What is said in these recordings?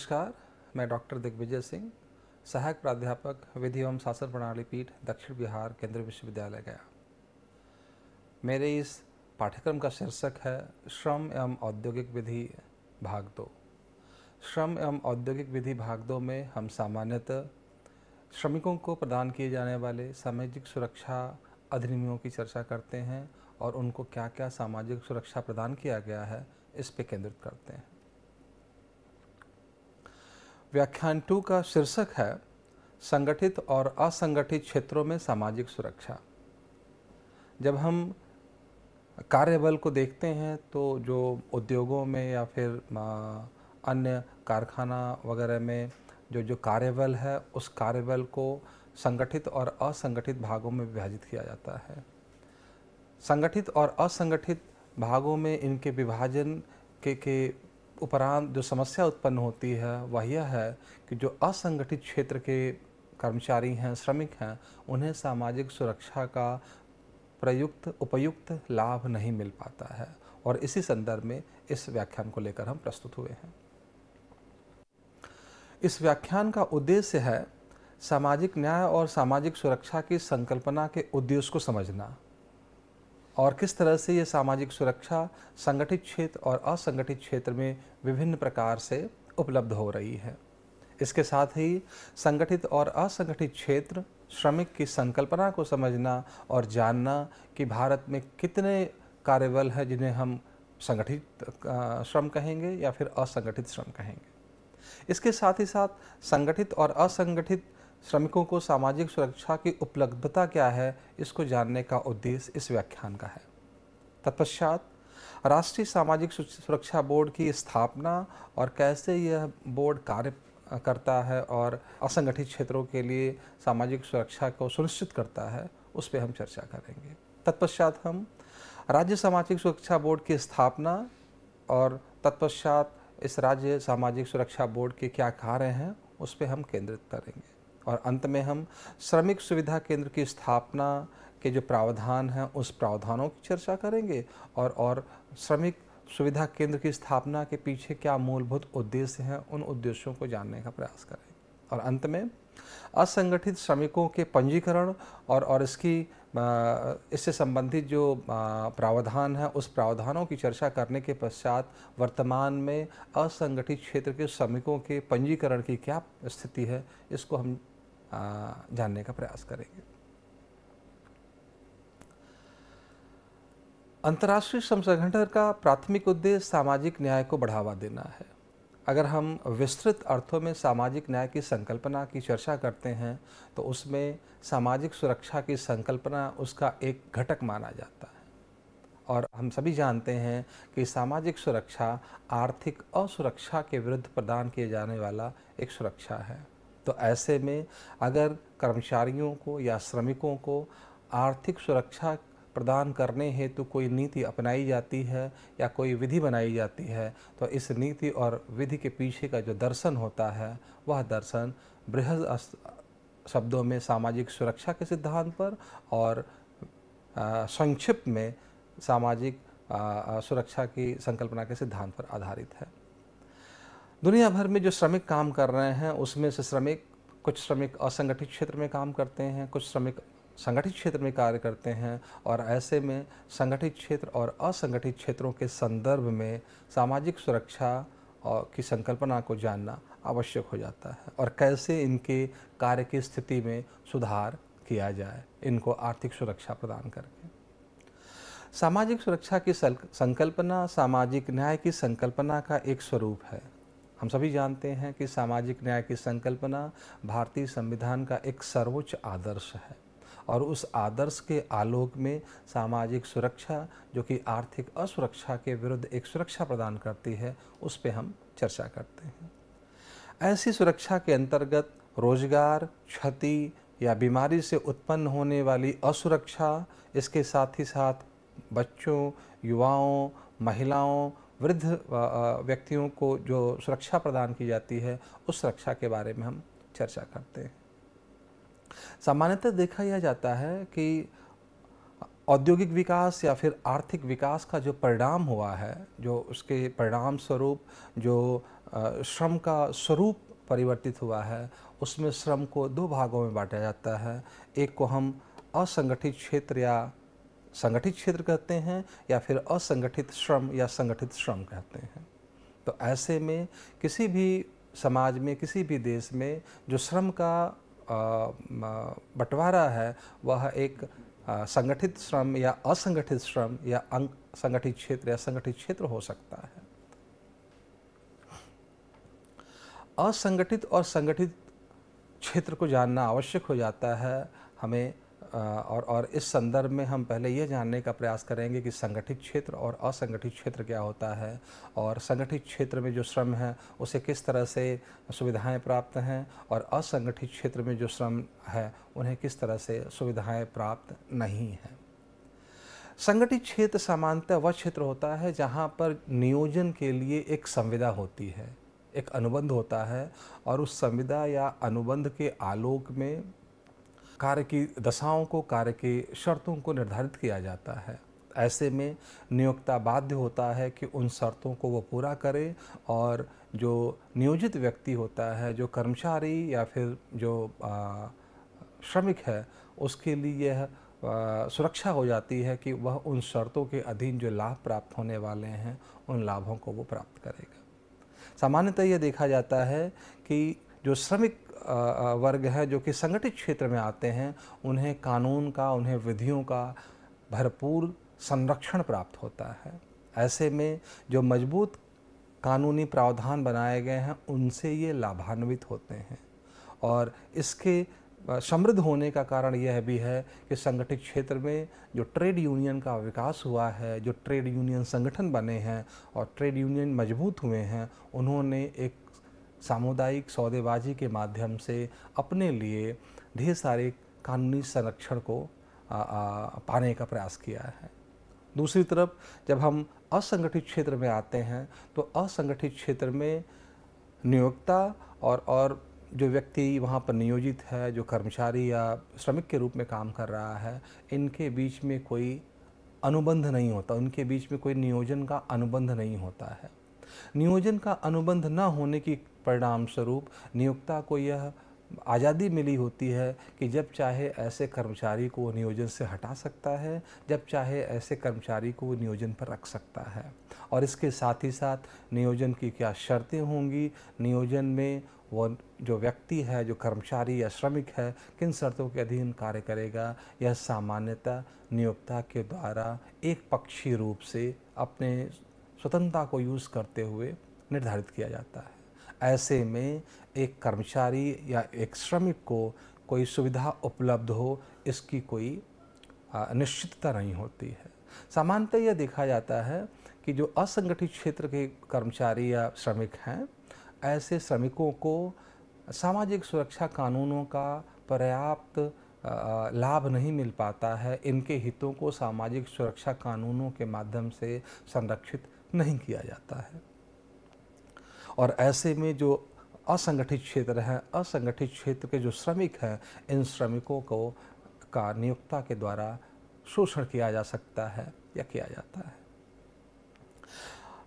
नमस्कार मैं डॉक्टर दिग्विजय सिंह सहायक प्राध्यापक विधि एवं शासन प्रणाली पीठ दक्षिण बिहार केंद्रीय विश्वविद्यालय गया मेरे इस पाठ्यक्रम का शीर्षक है श्रम एवं औद्योगिक विधि भाग दो श्रम एवं औद्योगिक विधि भाग दो में हम सामान्यतः श्रमिकों को प्रदान किए जाने वाले सामाजिक सुरक्षा अधिनियमों की चर्चा करते हैं और उनको क्या क्या सामाजिक सुरक्षा प्रदान किया गया है इस पर केंद्रित करते हैं व्याख्यान टू का शीर्षक है संगठित और असंगठित क्षेत्रों में सामाजिक सुरक्षा जब हम कार्यबल को देखते हैं तो जो उद्योगों में या फिर अन्य कारखाना वगैरह में जो जो कार्यबल है उस कार्यबल को संगठित और असंगठित भागों में विभाजित किया जाता है संगठित और असंगठित भागों में इनके विभाजन के के उपरांत जो समस्या उत्पन्न होती है वह यह है कि जो असंगठित क्षेत्र के कर्मचारी हैं श्रमिक हैं उन्हें सामाजिक सुरक्षा का प्रयुक्त उपयुक्त लाभ नहीं मिल पाता है और इसी संदर्भ में इस व्याख्यान को लेकर हम प्रस्तुत हुए हैं इस व्याख्यान का उद्देश्य है सामाजिक न्याय और सामाजिक सुरक्षा की संकल्पना के उद्देश्य को समझना और किस तरह से ये सामाजिक सुरक्षा संगठित क्षेत्र और असंगठित क्षेत्र में विभिन्न प्रकार से उपलब्ध हो रही है इसके साथ ही संगठित और असंगठित क्षेत्र श्रमिक की संकल्पना को समझना और जानना कि भारत में कितने कार्यबल हैं जिन्हें हम संगठित श्रम कहेंगे या फिर असंगठित श्रम कहेंगे इसके साथ ही साथ संगठित और असंगठित श्रमिकों को सामाजिक सुरक्षा की उपलब्धता क्या है इसको जानने का उद्देश्य इस व्याख्यान का है तत्पश्चात राष्ट्रीय सामाजिक सुरक्षा बोर्ड की स्थापना और कैसे यह बोर्ड कार्य करता है और असंगठित क्षेत्रों के लिए सामाजिक सुरक्षा को सुनिश्चित करता है उस पर हम चर्चा करेंगे तत्पश्चात हम राज्य सामाजिक सुरक्षा बोर्ड की स्थापना और तत्पश्चात इस राज्य सामाजिक सुरक्षा बोर्ड के क्या कार्य हैं उस पर हम केंद्रित करेंगे और अंत में हम श्रमिक सुविधा केंद्र की स्थापना के जो प्रावधान हैं उस प्रावधानों की चर्चा करेंगे और और श्रमिक सुविधा केंद्र की स्थापना के पीछे क्या मूलभूत उद्देश्य हैं उन उद्देश्यों को जानने का प्रयास करेंगे और अंत में असंगठित श्रमिकों के पंजीकरण और और इसकी इससे संबंधित जो प्रावधान है उस प्रावधानों की चर्चा करने के पश्चात वर्तमान में असंगठित क्षेत्र के श्रमिकों के पंजीकरण की क्या स्थिति है इसको हम जानने का प्रयास करेंगे अंतर्राष्ट्रीय श्रम संगठन का प्राथमिक उद्देश्य सामाजिक न्याय को बढ़ावा देना है अगर हम विस्तृत अर्थों में सामाजिक न्याय की संकल्पना की चर्चा करते हैं तो उसमें सामाजिक सुरक्षा की संकल्पना उसका एक घटक माना जाता है और हम सभी जानते हैं कि सामाजिक सुरक्षा आर्थिक असुरक्षा के विरुद्ध प्रदान किए जाने वाला एक सुरक्षा है तो ऐसे में अगर कर्मचारियों को या श्रमिकों को आर्थिक सुरक्षा प्रदान करने हेतु तो कोई नीति अपनाई जाती है या कोई विधि बनाई जाती है तो इस नीति और विधि के पीछे का जो दर्शन होता है वह दर्शन बृहद शब्दों में सामाजिक सुरक्षा के सिद्धांत पर और संक्षिप्त में सामाजिक सुरक्षा की संकल्पना के सिद्धांत पर आधारित है दुनिया भर में जो श्रमिक काम कर रहे हैं उसमें से श्रमिक कुछ श्रमिक असंगठित क्षेत्र में काम करते हैं कुछ श्रमिक संगठित क्षेत्र में कार्य करते हैं और ऐसे में संगठित क्षेत्र और असंगठित क्षेत्रों के संदर्भ में सामाजिक सुरक्षा और की संकल्पना को जानना आवश्यक हो जाता है और कैसे इनके कार्य की स्थिति में सुधार किया जाए इनको आर्थिक सुरक्षा प्रदान करके सामाजिक सुरक्षा की संकल्पना सामाजिक न्याय की संकल्पना का एक स्वरूप है हम सभी जानते हैं कि सामाजिक न्याय की संकल्पना भारतीय संविधान का एक सर्वोच्च आदर्श है और उस आदर्श के आलोक में सामाजिक सुरक्षा जो कि आर्थिक असुरक्षा के विरुद्ध एक सुरक्षा प्रदान करती है उस पर हम चर्चा करते हैं ऐसी सुरक्षा के अंतर्गत रोजगार क्षति या बीमारी से उत्पन्न होने वाली असुरक्षा इसके साथ ही साथ बच्चों युवाओं महिलाओं वृद्ध व्यक्तियों को जो सुरक्षा प्रदान की जाती है उस सुरक्षा के बारे में हम चर्चा करते हैं सामान्यतः देखा यह जाता है कि औद्योगिक विकास या फिर आर्थिक विकास का जो परिणाम हुआ है जो उसके परिणाम स्वरूप जो श्रम का स्वरूप परिवर्तित हुआ है उसमें श्रम को दो भागों में बांटा जाता है एक को हम असंगठित क्षेत्र या संगठित क्षेत्र कहते हैं या फिर असंगठित श्रम या संगठित श्रम कहते हैं तो ऐसे में किसी भी समाज में किसी भी देश में जो श्रम का बंटवारा है वह एक संगठित श्रम या असंगठित श्रम या अं, संगठित क्षेत्र या संगठित क्षेत्र हो सकता है असंगठित और संगठित क्षेत्र को जानना आवश्यक हो जाता है हमें और और इस संदर्भ में हम पहले ये जानने का प्रयास करेंगे कि संगठित क्षेत्र और असंगठित क्षेत्र क्या होता है और संगठित क्षेत्र में जो श्रम है उसे किस तरह से सुविधाएं प्राप्त हैं और असंगठित क्षेत्र में जो श्रम है उन्हें किस तरह से सुविधाएं प्राप्त नहीं हैं संगठित क्षेत्र सामान्यतः वह क्षेत्र होता है जहाँ पर नियोजन के लिए एक संविदा होती है एक अनुबंध होता है और उस संविदा या अनुबंध के आलोक में कार्य की दशाओं को कार्य की शर्तों को निर्धारित किया जाता है ऐसे में नियोक्ता बाध्य होता है कि उन शर्तों को वो पूरा करे और जो नियोजित व्यक्ति होता है जो कर्मचारी या फिर जो श्रमिक है उसके लिए यह सुरक्षा हो जाती है कि वह उन शर्तों के अधीन जो लाभ प्राप्त होने वाले हैं उन लाभों को वो प्राप्त करेगा सामान्यतः यह देखा जाता है कि जो श्रमिक वर्ग हैं जो कि संगठित क्षेत्र में आते हैं उन्हें कानून का उन्हें विधियों का भरपूर संरक्षण प्राप्त होता है ऐसे में जो मजबूत कानूनी प्रावधान बनाए गए हैं उनसे ये लाभान्वित होते हैं और इसके समृद्ध होने का कारण यह भी है कि संगठित क्षेत्र में जो ट्रेड यूनियन का विकास हुआ है जो ट्रेड यूनियन संगठन बने हैं और ट्रेड यूनियन मजबूत हुए हैं उन्होंने एक सामुदायिक सौदेबाजी के माध्यम से अपने लिए ढेर सारे कानूनी संरक्षण को आ, आ, पाने का प्रयास किया है दूसरी तरफ जब हम असंगठित क्षेत्र में आते हैं तो असंगठित क्षेत्र में नियोक्ता और और जो व्यक्ति वहाँ पर नियोजित है जो कर्मचारी या श्रमिक के रूप में काम कर रहा है इनके बीच में कोई अनुबंध नहीं होता उनके बीच में कोई नियोजन का अनुबंध नहीं होता है नियोजन का अनुबंध न होने की परिणाम स्वरूप नियोक्ता को यह आज़ादी मिली होती है कि जब चाहे ऐसे कर्मचारी को नियोजन से हटा सकता है जब चाहे ऐसे कर्मचारी को नियोजन पर रख सकता है और इसके साथ ही साथ नियोजन की क्या शर्तें होंगी नियोजन में वो जो व्यक्ति है जो कर्मचारी या श्रमिक है किन शर्तों के अधीन कार्य करेगा यह सामान्यतः नियोक्ता के द्वारा एक पक्षी रूप से अपने स्वतंत्रता को यूज़ करते हुए निर्धारित किया जाता है ऐसे में एक कर्मचारी या एक श्रमिक को कोई सुविधा उपलब्ध हो इसकी कोई निश्चितता नहीं होती है सामान्यतः यह देखा जाता है कि जो असंगठित क्षेत्र के कर्मचारी या श्रमिक हैं ऐसे श्रमिकों को सामाजिक सुरक्षा कानूनों का पर्याप्त लाभ नहीं मिल पाता है इनके हितों को सामाजिक सुरक्षा कानूनों के माध्यम से संरक्षित नहीं किया जाता है और ऐसे में जो असंगठित क्षेत्र है असंगठित क्षेत्र के जो श्रमिक हैं इन श्रमिकों को का नियोक्ता के द्वारा शोषण किया जा सकता है या किया जाता है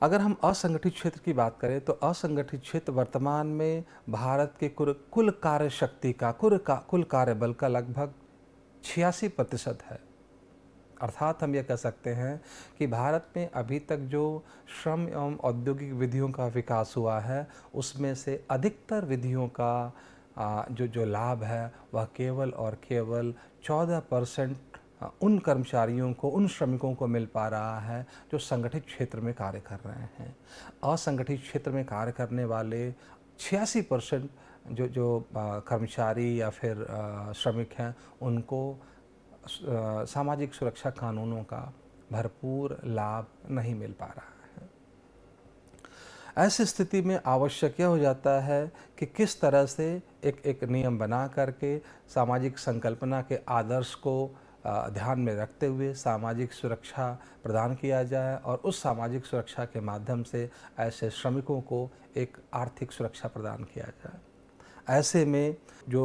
अगर हम असंगठित क्षेत्र की बात करें तो असंगठित क्षेत्र वर्तमान में भारत के कुल कुल कार्य शक्ति का कुल का कुल कार्य बल का लगभग छियासी प्रतिशत है अर्थात हम यह कह सकते हैं कि भारत में अभी तक जो श्रम एवं औद्योगिक विधियों का विकास हुआ है उसमें से अधिकतर विधियों का जो जो लाभ है वह केवल और केवल चौदह परसेंट उन कर्मचारियों को उन श्रमिकों को मिल पा रहा है जो संगठित क्षेत्र में कार्य कर रहे हैं असंगठित क्षेत्र में कार्य करने वाले छियासी परसेंट जो जो कर्मचारी या फिर श्रमिक हैं उनको सामाजिक सुरक्षा कानूनों का भरपूर लाभ नहीं मिल पा रहा है ऐसी स्थिति में आवश्यक यह हो जाता है कि किस तरह से एक एक नियम बना करके सामाजिक संकल्पना के आदर्श को ध्यान में रखते हुए सामाजिक सुरक्षा प्रदान किया जाए और उस सामाजिक सुरक्षा के माध्यम से ऐसे श्रमिकों को एक आर्थिक सुरक्षा प्रदान किया जाए ऐसे में जो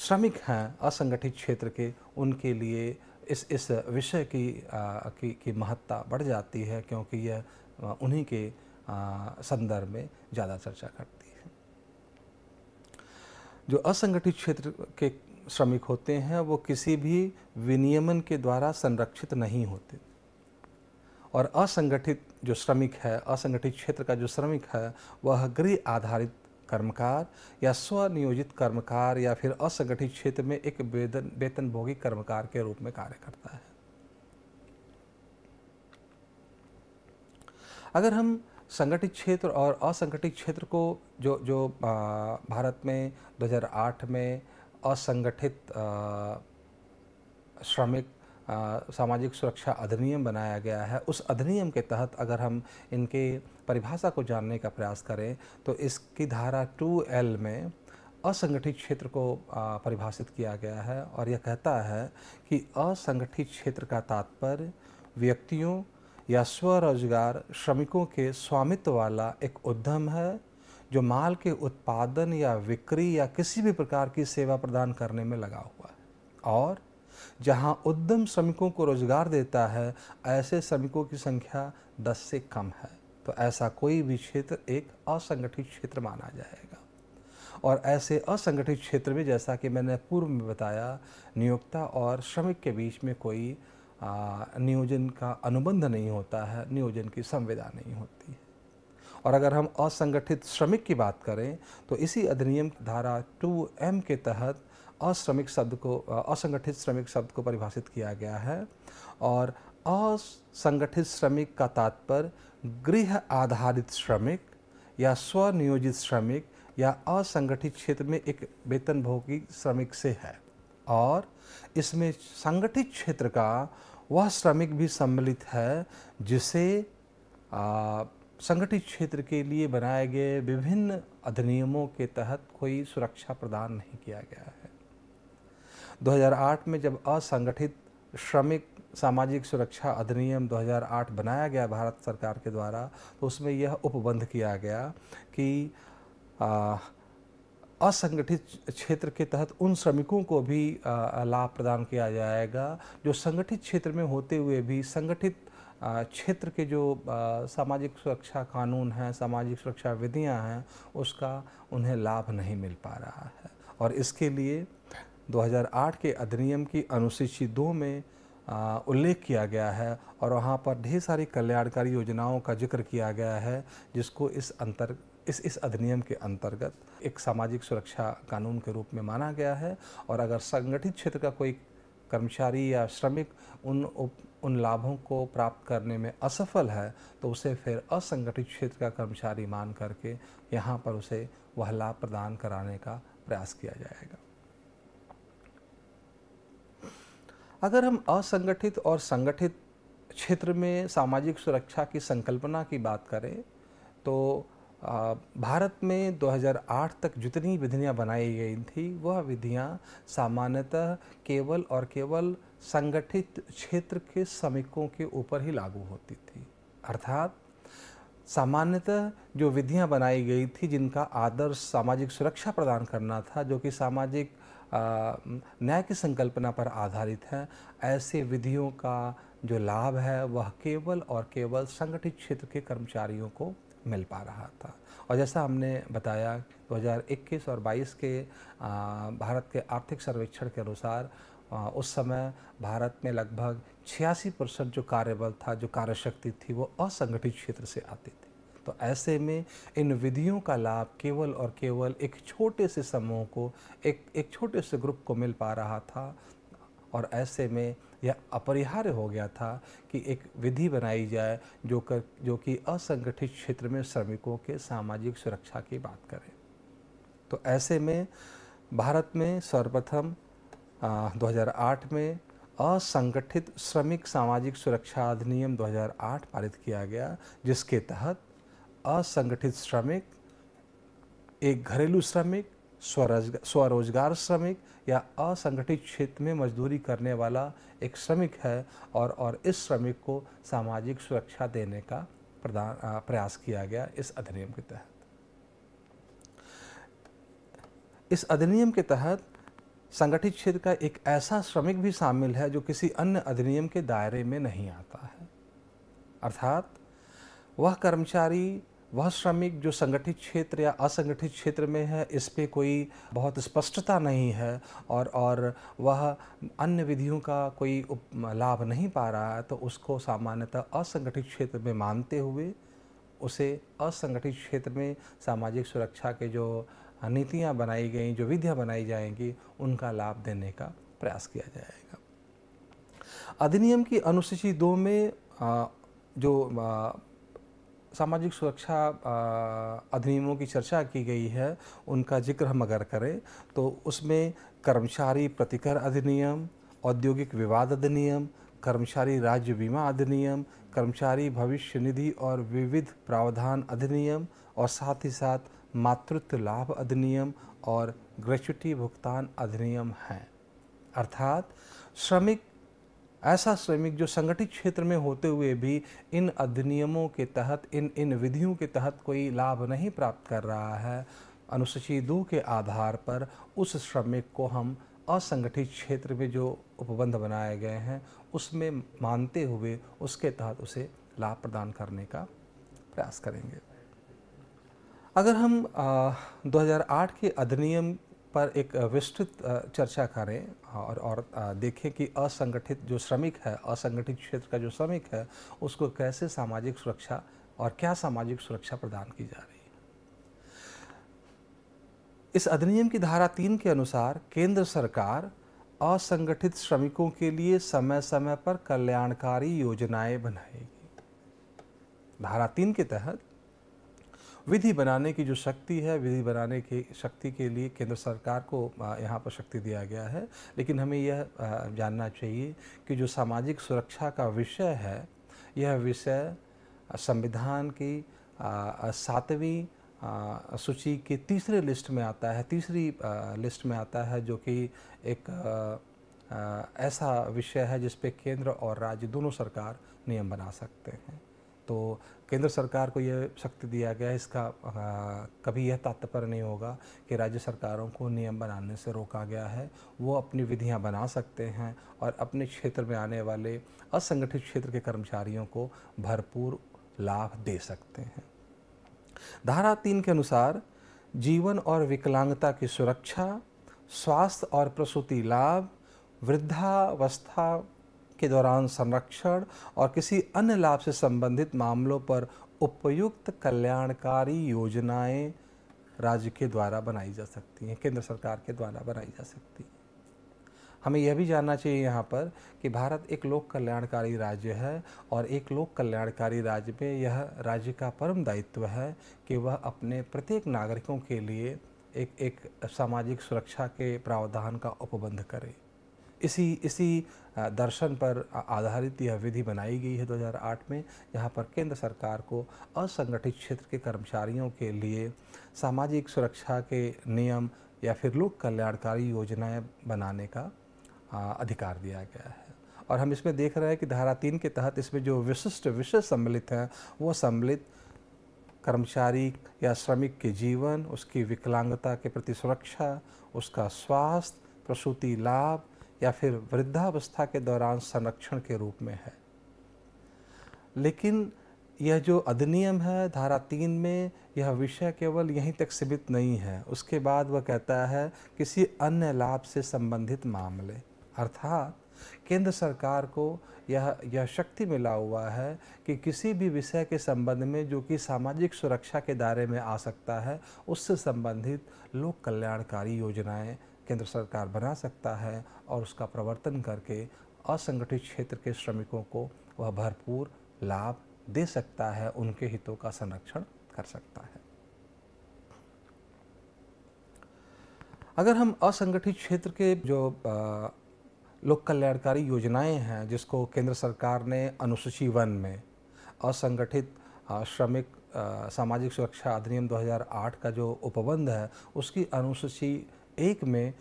श्रमिक हैं असंगठित क्षेत्र के उनके लिए इस इस विषय की आ, की, की महत्ता बढ़ जाती है क्योंकि यह उन्हीं के संदर्भ में ज़्यादा चर्चा करती है जो असंगठित क्षेत्र के श्रमिक होते हैं वो किसी भी विनियमन के द्वारा संरक्षित नहीं होते और असंगठित जो श्रमिक है असंगठित क्षेत्र का जो श्रमिक है वह गृह आधारित कर्मकार या स्वनियोजित कर्मकार या फिर असंगठित क्षेत्र में एक वेतन वेतनभोगी कर्मकार के रूप में कार्य करता है अगर हम संगठित क्षेत्र और असंगठित क्षेत्र को जो जो भारत में 2008 में असंगठित श्रमिक सामाजिक सुरक्षा अधिनियम बनाया गया है उस अधिनियम के तहत अगर हम इनके परिभाषा को जानने का प्रयास करें तो इसकी धारा टू एल में असंगठित क्षेत्र को परिभाषित किया गया है और यह कहता है कि असंगठित क्षेत्र का तात्पर्य व्यक्तियों या स्वरोजगार श्रमिकों के स्वामित्व वाला एक उद्यम है जो माल के उत्पादन या विक्री या किसी भी प्रकार की सेवा प्रदान करने में लगा हुआ है और जहां उद्यम श्रमिकों को रोजगार देता है ऐसे श्रमिकों की संख्या 10 से कम है तो ऐसा कोई भी क्षेत्र एक असंगठित क्षेत्र माना जाएगा और ऐसे असंगठित क्षेत्र में जैसा कि मैंने पूर्व में बताया नियोक्ता और श्रमिक के बीच में कोई आ, नियोजन का अनुबंध नहीं होता है नियोजन की संविदा नहीं होती है और अगर हम असंगठित श्रमिक की बात करें तो इसी अधिनियम धारा 2 एम के तहत अश्रमिक शब्द को असंगठित श्रमिक शब्द को परिभाषित किया गया है और असंगठित श्रमिक का तात्पर्य गृह आधारित श्रमिक या स्वनियोजित श्रमिक या असंगठित क्षेत्र में एक वेतनभोगी श्रमिक से है और इसमें संगठित क्षेत्र का वह श्रमिक भी सम्मिलित है जिसे संगठित क्षेत्र के लिए बनाए गए विभिन्न अधिनियमों के तहत कोई सुरक्षा प्रदान नहीं किया गया है 2008 में जब असंगठित श्रमिक सामाजिक सुरक्षा अधिनियम 2008 बनाया गया भारत सरकार के द्वारा तो उसमें यह उपबंध किया गया कि आ, असंगठित क्षेत्र के तहत उन श्रमिकों को भी लाभ प्रदान किया जाएगा जो संगठित क्षेत्र में होते हुए भी संगठित क्षेत्र के जो सामाजिक सुरक्षा कानून हैं सामाजिक सुरक्षा विधियां हैं उसका उन्हें लाभ नहीं मिल पा रहा है और इसके लिए 2008 के अधिनियम की अनुसूची दो में उल्लेख किया गया है और वहाँ पर ढेर सारी कल्याणकारी योजनाओं का जिक्र किया गया है जिसको इस अंतर इस इस अधिनियम के अंतर्गत एक सामाजिक सुरक्षा कानून के रूप में माना गया है और अगर संगठित क्षेत्र का कोई कर्मचारी या श्रमिक उन उप, उन लाभों को प्राप्त करने में असफल है तो उसे फिर असंगठित क्षेत्र का कर्मचारी मान करके यहाँ पर उसे वह लाभ प्रदान कराने का प्रयास किया जाएगा अगर हम असंगठित और संगठित क्षेत्र में सामाजिक सुरक्षा की संकल्पना की बात करें तो भारत में 2008 तक जितनी विधियां बनाई गई थी वह विधियां सामान्यतः केवल और केवल संगठित क्षेत्र के श्रमिकों के ऊपर ही लागू होती थी अर्थात सामान्यतः जो विधियां बनाई गई थी जिनका आदर्श सामाजिक सुरक्षा प्रदान करना था जो कि सामाजिक न्याय की संकल्पना पर आधारित हैं ऐसे विधियों का जो लाभ है वह केवल और केवल संगठित क्षेत्र के कर्मचारियों को मिल पा रहा था और जैसा हमने बताया 2021 और 22 के भारत के आर्थिक सर्वेक्षण के अनुसार उस समय भारत में लगभग छियासी परसेंट जो कार्यबल था जो कार्यशक्ति थी वो असंगठित क्षेत्र से आती थी तो ऐसे में इन विधियों का लाभ केवल और केवल एक छोटे से समूह को एक एक छोटे से ग्रुप को मिल पा रहा था और ऐसे में यह अपरिहार्य हो गया था कि एक विधि बनाई जाए जो कर जो कि असंगठित क्षेत्र में श्रमिकों के सामाजिक सुरक्षा की बात करें तो ऐसे में भारत में सर्वप्रथम 2008 में असंगठित श्रमिक सामाजिक सुरक्षा अधिनियम 2008 पारित किया गया जिसके तहत असंगठित श्रमिक एक घरेलू श्रमिक स्वरोजगार श्रमिक या असंगठित क्षेत्र में मजदूरी करने वाला एक श्रमिक है और और इस श्रमिक को सामाजिक सुरक्षा देने का प्रदान प्रयास किया गया इस अधिनियम के तहत इस अधिनियम के तहत संगठित क्षेत्र का एक ऐसा श्रमिक भी शामिल है जो किसी अन्य अधिनियम के दायरे में नहीं आता है अर्थात वह कर्मचारी वह श्रमिक जो संगठित क्षेत्र या असंगठित क्षेत्र में है इस पर कोई बहुत स्पष्टता नहीं है और और वह अन्य विधियों का कोई लाभ नहीं पा रहा है तो उसको सामान्यतः असंगठित क्षेत्र में मानते हुए उसे असंगठित क्षेत्र में सामाजिक सुरक्षा के जो नीतियाँ बनाई गई जो विधियाँ बनाई जाएंगी उनका लाभ देने का प्रयास किया जाएगा अधिनियम की अनुसूची दो में जो सामाजिक सुरक्षा अधिनियमों की चर्चा की गई है उनका जिक्र हम अगर करें तो उसमें कर्मचारी प्रतिकर अधिनियम औद्योगिक विवाद अधिनियम कर्मचारी राज्य बीमा अधिनियम कर्मचारी भविष्य निधि और विविध प्रावधान अधिनियम और साथ ही साथ मातृत्व लाभ अधिनियम और ग्रेचुटी भुगतान अधिनियम हैं अर्थात श्रमिक ऐसा श्रमिक जो संगठित क्षेत्र में होते हुए भी इन अधिनियमों के तहत इन इन विधियों के तहत कोई लाभ नहीं प्राप्त कर रहा है अनुसूची दो के आधार पर उस श्रमिक को हम असंगठित क्षेत्र में जो उपबंध बनाए गए हैं उसमें मानते हुए उसके तहत उसे लाभ प्रदान करने का प्रयास करेंगे अगर हम आ, 2008 के अधिनियम पर एक विस्तृत चर्चा करें और और देखें कि असंगठित जो श्रमिक है असंगठित क्षेत्र का जो श्रमिक है उसको कैसे सामाजिक सुरक्षा और क्या सामाजिक सुरक्षा प्रदान की जा रही है इस अधिनियम की धारा तीन के अनुसार केंद्र सरकार असंगठित श्रमिकों के लिए समय समय पर कल्याणकारी योजनाएं बनाएगी धारा तीन के तहत विधि बनाने की जो शक्ति है विधि बनाने की शक्ति के लिए केंद्र सरकार को यहाँ पर शक्ति दिया गया है लेकिन हमें यह जानना चाहिए कि जो सामाजिक सुरक्षा का विषय है यह विषय संविधान की सातवीं सूची के तीसरे लिस्ट में आता है तीसरी लिस्ट में आता है जो कि एक ऐसा विषय है जिसपे केंद्र और राज्य दोनों सरकार नियम बना सकते हैं तो केंद्र सरकार को यह शक्ति दिया गया इसका आ, कभी यह तात्पर्य नहीं होगा कि राज्य सरकारों को नियम बनाने से रोका गया है वो अपनी विधियां बना सकते हैं और अपने क्षेत्र में आने वाले असंगठित क्षेत्र के कर्मचारियों को भरपूर लाभ दे सकते हैं धारा तीन के अनुसार जीवन और विकलांगता की सुरक्षा स्वास्थ्य और प्रसूति लाभ वृद्धावस्था के दौरान संरक्षण और किसी अन्य लाभ से संबंधित मामलों पर उपयुक्त कल्याणकारी योजनाएं राज्य के द्वारा बनाई जा सकती हैं केंद्र सरकार के द्वारा बनाई जा सकती हैं हमें यह भी जानना चाहिए यहाँ पर कि भारत एक लोक कल्याणकारी राज्य है और एक लोक कल्याणकारी राज्य में यह राज्य का परम दायित्व है कि वह अपने प्रत्येक नागरिकों के लिए एक एक सामाजिक सुरक्षा के प्रावधान का उपबंध करे इसी इसी दर्शन पर आधारित यह विधि बनाई गई है 2008 में यहाँ पर केंद्र सरकार को असंगठित क्षेत्र के कर्मचारियों के लिए सामाजिक सुरक्षा के नियम या फिर लोक कल्याणकारी योजनाएं बनाने का अधिकार दिया गया है और हम इसमें देख रहे हैं कि धारा तीन के तहत इसमें जो विशिष्ट विषय सम्मिलित हैं वो सम्मिलित कर्मचारी या श्रमिक के जीवन उसकी विकलांगता के प्रति सुरक्षा उसका स्वास्थ्य प्रसूति लाभ या फिर वृद्धावस्था के दौरान संरक्षण के रूप में है लेकिन यह जो अधिनियम है धारा तीन में यह विषय केवल यहीं तक सीमित नहीं है उसके बाद वह कहता है किसी अन्य लाभ से संबंधित मामले अर्थात केंद्र सरकार को यह यह शक्ति मिला हुआ है कि किसी भी विषय के संबंध में जो कि सामाजिक सुरक्षा के दायरे में आ सकता है उससे संबंधित लोक कल्याणकारी योजनाएं केंद्र सरकार बना सकता है और उसका प्रवर्तन करके असंगठित क्षेत्र के श्रमिकों को वह भरपूर लाभ दे सकता है उनके हितों का संरक्षण कर सकता है अगर हम असंगठित क्षेत्र के जो लोक कल्याणकारी योजनाएं हैं जिसको केंद्र सरकार ने अनुसूची वन में असंगठित श्रमिक सामाजिक सुरक्षा अधिनियम 2008 का जो उपबंध है उसकी अनुसूची एक में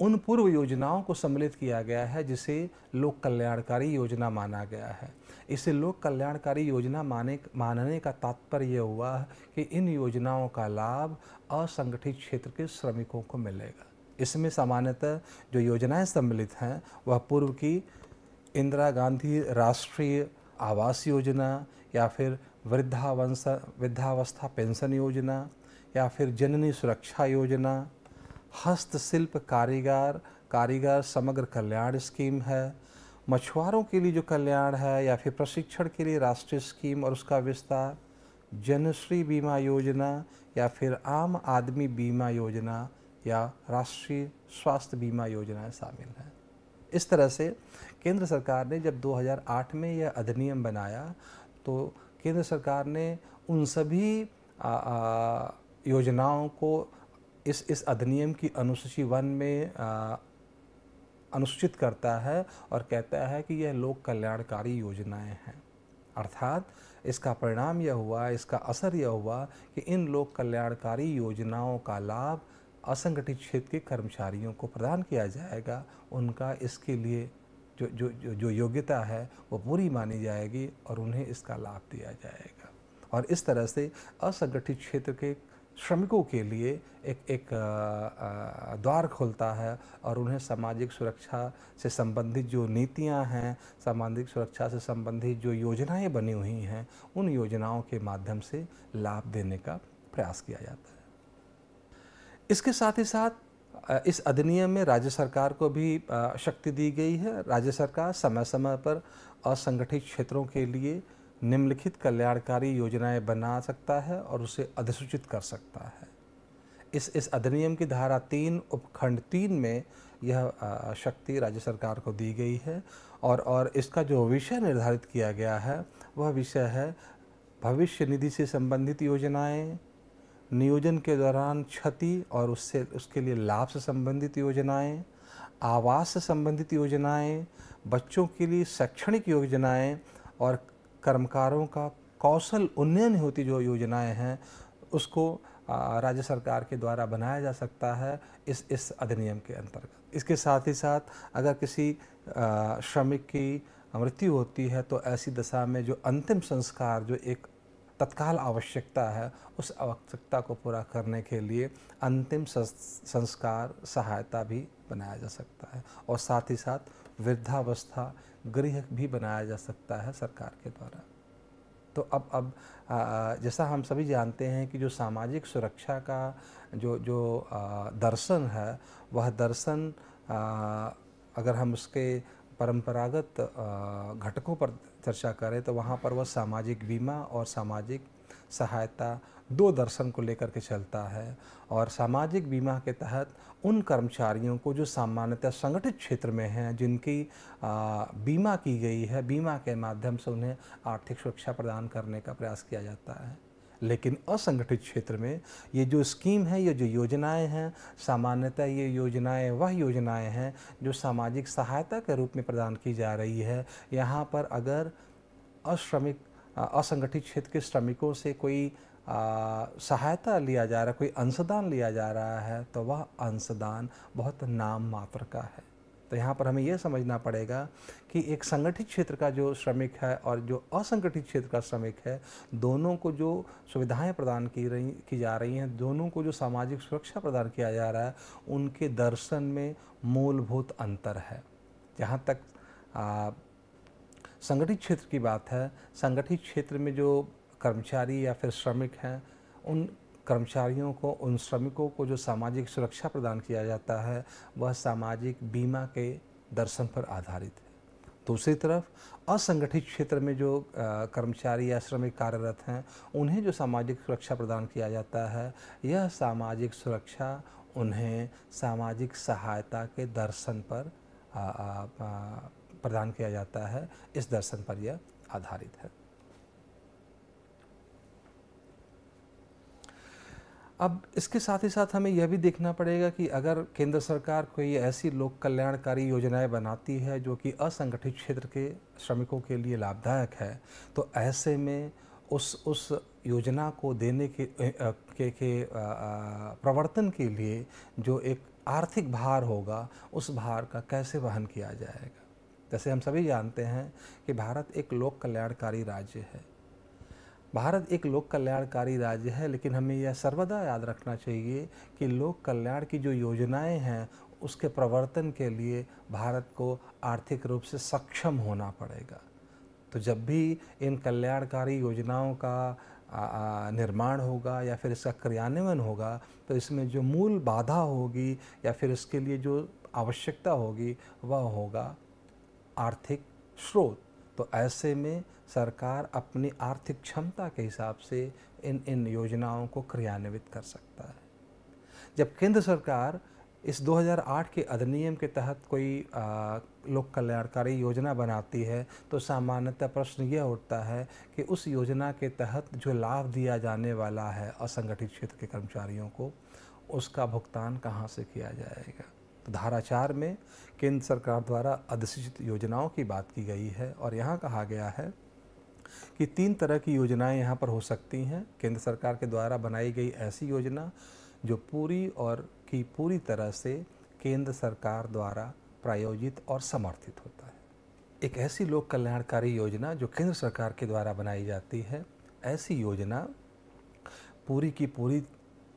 उन पूर्व योजनाओं को सम्मिलित किया गया है जिसे लोक कल्याणकारी योजना माना गया है इसे लोक कल्याणकारी योजना माने मानने का तात्पर्य यह हुआ कि इन योजनाओं का लाभ असंगठित क्षेत्र के श्रमिकों को मिलेगा इसमें सामान्यतः जो योजनाएं सम्मिलित हैं वह पूर्व की इंदिरा गांधी राष्ट्रीय आवास योजना या फिर वृद्धावंश वृद्धावस्था पेंशन योजना या फिर जननी सुरक्षा योजना हस्तशिल्प कारीगर कारीगर समग्र कल्याण स्कीम है मछुआरों के लिए जो कल्याण है या फिर प्रशिक्षण के लिए राष्ट्रीय स्कीम और उसका विस्तार जनश्री बीमा योजना या फिर आम आदमी बीमा योजना या राष्ट्रीय स्वास्थ्य बीमा योजनाएं शामिल हैं इस तरह से केंद्र सरकार ने जब 2008 में यह अधिनियम बनाया तो केंद्र सरकार ने उन सभी आ, आ, योजनाओं को इस इस अधिनियम की अनुसूची वन में अनुसूचित करता है और कहता है कि यह लोक कल्याणकारी योजनाएं हैं अर्थात इसका परिणाम यह हुआ इसका असर यह हुआ कि इन लोक कल्याणकारी योजनाओं का लाभ असंगठित क्षेत्र के कर्मचारियों को प्रदान किया जाएगा उनका इसके लिए जो जो जो, जो योग्यता है वो पूरी मानी जाएगी और उन्हें इसका लाभ दिया जाएगा और इस तरह से असंगठित क्षेत्र के श्रमिकों के लिए एक एक द्वार खोलता है और उन्हें सामाजिक सुरक्षा से संबंधित जो नीतियां हैं सामाजिक सुरक्षा से संबंधित जो योजनाएं बनी हुई हैं उन योजनाओं के माध्यम से लाभ देने का प्रयास किया जाता है इसके साथ ही साथ इस अधिनियम में राज्य सरकार को भी शक्ति दी गई है राज्य सरकार समय समय पर असंगठित क्षेत्रों के लिए निम्नलिखित कल्याणकारी योजनाएं बना सकता है और उसे अधिसूचित कर सकता है इस इस अधिनियम की धारा तीन उपखंड तीन में यह शक्ति राज्य सरकार को दी गई है और और इसका जो विषय निर्धारित किया गया है वह विषय है भविष्य निधि से संबंधित योजनाएं नियोजन के दौरान क्षति और उससे उसके लिए लाभ से संबंधित योजनाएं आवास से संबंधित योजनाएं बच्चों के लिए शैक्षणिक योजनाएं और कर्मकारों का कौशल उन्नयन होती जो योजनाएं हैं उसको राज्य सरकार के द्वारा बनाया जा सकता है इस इस अधिनियम के अंतर्गत इसके साथ ही साथ अगर किसी श्रमिक की मृत्यु होती है तो ऐसी दशा में जो अंतिम संस्कार जो एक तत्काल आवश्यकता है उस आवश्यकता को पूरा करने के लिए अंतिम संस्कार सहायता भी बनाया जा सकता है और साथ ही साथ वृद्धावस्था गृह भी बनाया जा सकता है सरकार के द्वारा तो अब अब जैसा हम सभी जानते हैं कि जो सामाजिक सुरक्षा का जो जो दर्शन है वह दर्शन अगर हम उसके परंपरागत घटकों पर चर्चा करें तो वहाँ पर वह सामाजिक बीमा और सामाजिक सहायता दो दर्शन को लेकर के चलता है और सामाजिक बीमा के तहत उन कर्मचारियों को जो सामान्यतः संगठित क्षेत्र में हैं जिनकी बीमा की गई है बीमा के माध्यम से उन्हें आर्थिक सुरक्षा प्रदान करने का प्रयास किया जाता है लेकिन असंगठित क्षेत्र में ये जो स्कीम है ये जो योजनाएं हैं सामान्यतः ये योजनाएं वह योजनाएं हैं जो सामाजिक सहायता के रूप में प्रदान की जा रही है यहाँ पर अगर अश्रमिक असंगठित क्षेत्र के श्रमिकों से कोई सहायता लिया जा रहा है कोई अंशदान लिया जा रहा है तो वह अंशदान बहुत नाम मात्र का है तो यहाँ पर हमें यह समझना पड़ेगा कि एक संगठित क्षेत्र का जो श्रमिक है और जो असंगठित क्षेत्र का श्रमिक है दोनों को जो सुविधाएं प्रदान की रही की जा रही हैं दोनों को जो सामाजिक सुरक्षा प्रदान किया जा रहा है उनके दर्शन में मूलभूत अंतर है जहाँ तक संगठित क्षेत्र की बात है संगठित क्षेत्र में जो कर्मचारी या फिर श्रमिक हैं उन कर्मचारियों को उन श्रमिकों को जो सामाजिक सुरक्षा प्रदान किया जाता है वह सामाजिक बीमा के दर्शन पर आधारित है दूसरी तरफ असंगठित क्षेत्र में जो कर्मचारी या श्रमिक कार्यरत हैं उन्हें जो सामाजिक सुरक्षा प्रदान किया जाता है यह सामाजिक सुरक्षा उन्हें सामाजिक सहायता के दर्शन पर प्रदान किया जाता है इस दर्शन पर यह आधारित है अब इसके साथ ही साथ हमें यह भी देखना पड़ेगा कि अगर केंद्र सरकार कोई ऐसी लोक कल्याणकारी योजनाएं बनाती है जो कि असंगठित क्षेत्र के श्रमिकों के लिए लाभदायक है तो ऐसे में उस उस योजना को देने के के, के प्रवर्तन के लिए जो एक आर्थिक भार होगा उस भार का कैसे वहन किया जाएगा जैसे हम सभी जानते हैं कि भारत एक लोक कल्याणकारी राज्य है भारत एक लोक कल्याणकारी राज्य है लेकिन हमें यह सर्वदा याद रखना चाहिए कि लोक कल्याण की जो योजनाएं हैं उसके प्रवर्तन के लिए भारत को आर्थिक रूप से सक्षम होना पड़ेगा तो जब भी इन कल्याणकारी योजनाओं का निर्माण होगा या फिर इसका क्रियान्वयन होगा तो इसमें जो मूल बाधा होगी या फिर इसके लिए जो आवश्यकता होगी वह होगा आर्थिक स्रोत तो ऐसे में सरकार अपनी आर्थिक क्षमता के हिसाब से इन इन योजनाओं को क्रियान्वित कर सकता है जब केंद्र सरकार इस 2008 के अधिनियम के तहत कोई लोक कल्याणकारी योजना बनाती है तो सामान्यतः प्रश्न यह उठता है कि उस योजना के तहत जो लाभ दिया जाने वाला है असंगठित क्षेत्र के कर्मचारियों को उसका भुगतान कहाँ से किया जाएगा तो धारा चार में केंद्र सरकार द्वारा अधिसूचित योजनाओं की बात की गई है और यहाँ कहा गया है कि तीन तरह की योजनाएं यहाँ पर हो सकती हैं केंद्र सरकार के द्वारा बनाई गई ऐसी योजना जो पूरी और की पूरी तरह से केंद्र सरकार द्वारा प्रायोजित और समर्थित होता है एक ऐसी लोक कल्याणकारी योजना जो केंद्र सरकार के द्वारा बनाई जाती है ऐसी योजना पूरी की पूरी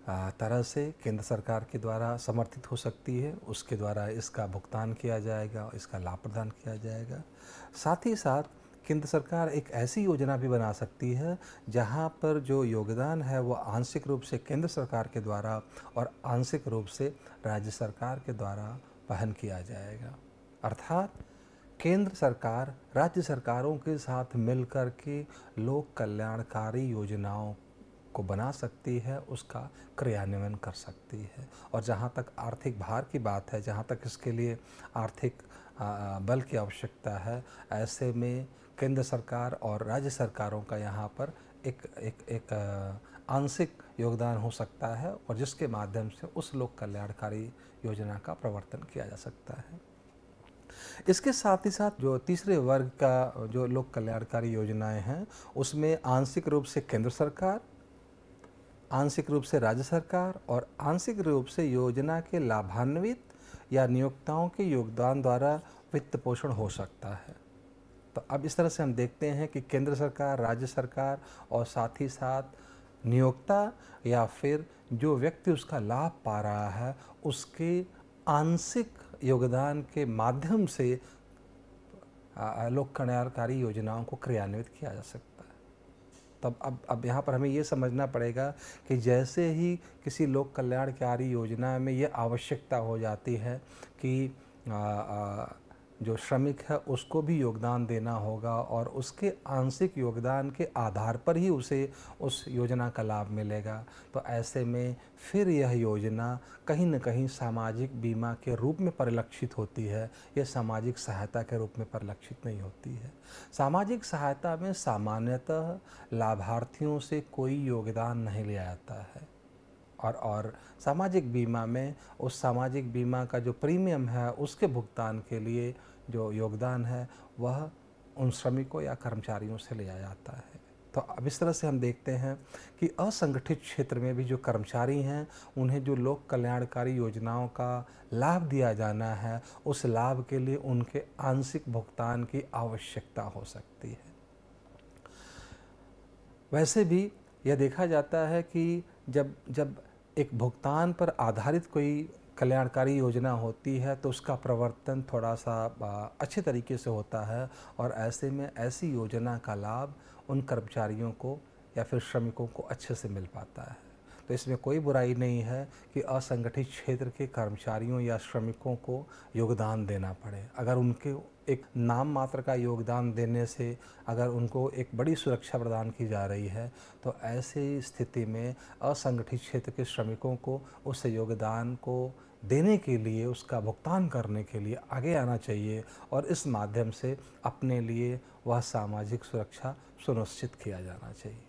तरह से केंद्र सरकार के द्वारा समर्थित हो सकती है उसके द्वारा इसका भुगतान किया जाएगा इसका लाभ प्रदान किया जाएगा साथ ही साथ केंद्र सरकार एक ऐसी योजना भी बना सकती है जहाँ पर जो योगदान है वो आंशिक रूप से केंद्र सरकार के द्वारा और आंशिक रूप से राज्य सरकार के द्वारा वहन किया जाएगा अर्थात केंद्र सरकार राज्य सरकारों के साथ मिलकर के लोक कल्याणकारी योजनाओं को बना सकती है उसका क्रियान्वयन कर सकती है और जहाँ तक आर्थिक भार की बात है जहाँ तक इसके लिए आर्थिक बल की आवश्यकता है ऐसे में केंद्र सरकार और राज्य सरकारों का यहाँ पर एक एक एक आंशिक योगदान हो सकता है और जिसके माध्यम से उस लोक कल्याणकारी योजना का प्रवर्तन किया जा सकता है इसके साथ ही साथ जो तीसरे वर्ग का जो लोक कल्याणकारी योजनाएं हैं उसमें आंशिक रूप से केंद्र सरकार आंशिक रूप से राज्य सरकार और आंशिक रूप से योजना के लाभान्वित या नियोक्ताओं के योगदान द्वारा वित्त पोषण हो सकता है तो अब इस तरह से हम देखते हैं कि केंद्र सरकार राज्य सरकार और साथ ही साथ नियोक्ता या फिर जो व्यक्ति उसका लाभ पा रहा है उसके आंशिक योगदान के माध्यम से लोक कल्याणकारी योजनाओं को क्रियान्वित किया जा सकता है तब अब अब यहाँ पर हमें ये समझना पड़ेगा कि जैसे ही किसी लोक कल्याणकारी योजना में ये आवश्यकता हो जाती है कि आ, आ, जो श्रमिक है उसको भी योगदान देना होगा और उसके आंशिक योगदान के आधार पर ही उसे उस योजना का लाभ मिलेगा तो ऐसे में फिर यह योजना कहीं न कहीं सामाजिक बीमा के रूप में परिलक्षित होती है यह सामाजिक सहायता के रूप में परिलक्षित नहीं होती है सामाजिक सहायता में सामान्यतः लाभार्थियों से कोई योगदान नहीं लिया जाता है और और सामाजिक बीमा में उस सामाजिक बीमा का जो प्रीमियम है उसके भुगतान के लिए जो योगदान है वह उन श्रमिकों या कर्मचारियों से लिया जाता है तो अब इस तरह से हम देखते हैं कि असंगठित क्षेत्र में भी जो कर्मचारी हैं उन्हें जो लोक कल्याणकारी योजनाओं का लाभ दिया जाना है उस लाभ के लिए उनके आंशिक भुगतान की आवश्यकता हो सकती है वैसे भी यह देखा जाता है कि जब जब एक भुगतान पर आधारित कोई कल्याणकारी योजना होती है तो उसका प्रवर्तन थोड़ा सा अच्छे तरीके से होता है और ऐसे में ऐसी योजना का लाभ उन कर्मचारियों को या फिर श्रमिकों को अच्छे से मिल पाता है तो इसमें कोई बुराई नहीं है कि असंगठित क्षेत्र के कर्मचारियों या श्रमिकों को योगदान देना पड़े अगर उनके एक नाम मात्र का योगदान देने से अगर उनको एक बड़ी सुरक्षा प्रदान की जा रही है तो ऐसी स्थिति में असंगठित क्षेत्र के श्रमिकों को उस योगदान को देने के लिए उसका भुगतान करने के लिए आगे आना चाहिए और इस माध्यम से अपने लिए वह सामाजिक सुरक्षा सुनिश्चित किया जाना चाहिए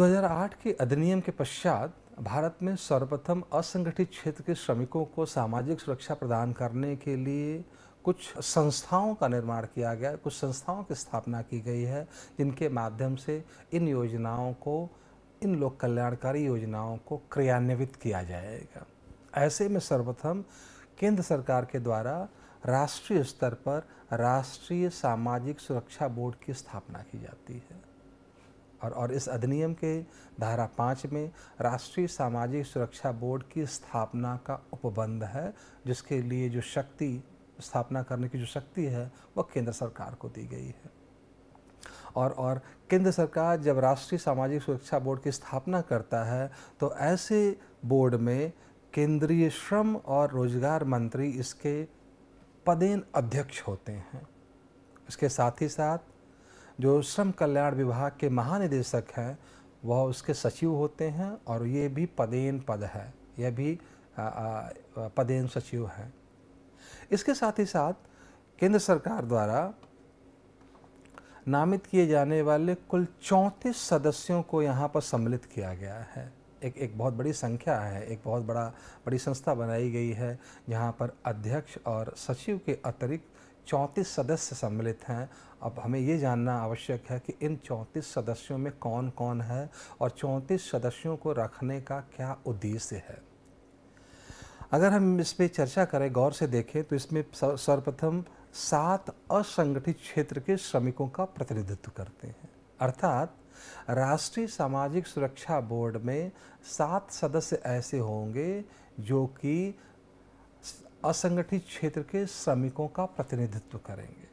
2008 के अधिनियम के पश्चात भारत में सर्वप्रथम असंगठित क्षेत्र के श्रमिकों को सामाजिक सुरक्षा प्रदान करने के लिए कुछ संस्थाओं का निर्माण किया गया कुछ संस्थाओं की स्थापना की गई है जिनके माध्यम से इन योजनाओं को इन लोक कल्याणकारी योजनाओं को क्रियान्वित किया जाएगा ऐसे में सर्वप्रथम केंद्र सरकार के द्वारा राष्ट्रीय स्तर पर राष्ट्रीय सामाजिक सुरक्षा बोर्ड की स्थापना की जाती है और और इस अधिनियम के धारा पाँच में राष्ट्रीय सामाजिक सुरक्षा बोर्ड की स्थापना का उपबंध है जिसके लिए जो शक्ति स्थापना करने की जो शक्ति है वह केंद्र सरकार को दी गई है और और केंद्र सरकार जब राष्ट्रीय सामाजिक सुरक्षा बोर्ड की स्थापना करता है तो ऐसे बोर्ड में केंद्रीय श्रम और रोजगार मंत्री इसके पदेन अध्यक्ष होते हैं इसके साथ ही साथ जो श्रम कल्याण विभाग के महानिदेशक हैं वह उसके सचिव होते हैं और ये भी पदेन पद है यह भी पदेन सचिव है इसके साथ ही साथ केंद्र सरकार द्वारा नामित किए जाने वाले कुल चौंतीस सदस्यों को यहाँ पर सम्मिलित किया गया है एक एक बहुत बड़ी संख्या है एक बहुत बड़ा बड़ी संस्था बनाई गई है जहाँ पर अध्यक्ष और सचिव के अतिरिक्त चौंतीस सदस्य सम्मिलित हैं अब हमें ये जानना आवश्यक है कि इन चौंतीस सदस्यों में कौन कौन है और चौंतीस सदस्यों को रखने का क्या उद्देश्य है अगर हम इस पर चर्चा करें गौर से देखें तो इसमें सर्वप्रथम सात असंगठित क्षेत्र के श्रमिकों का प्रतिनिधित्व करते हैं अर्थात राष्ट्रीय सामाजिक सुरक्षा बोर्ड में सात सदस्य ऐसे होंगे जो कि असंगठित क्षेत्र के श्रमिकों का प्रतिनिधित्व करेंगे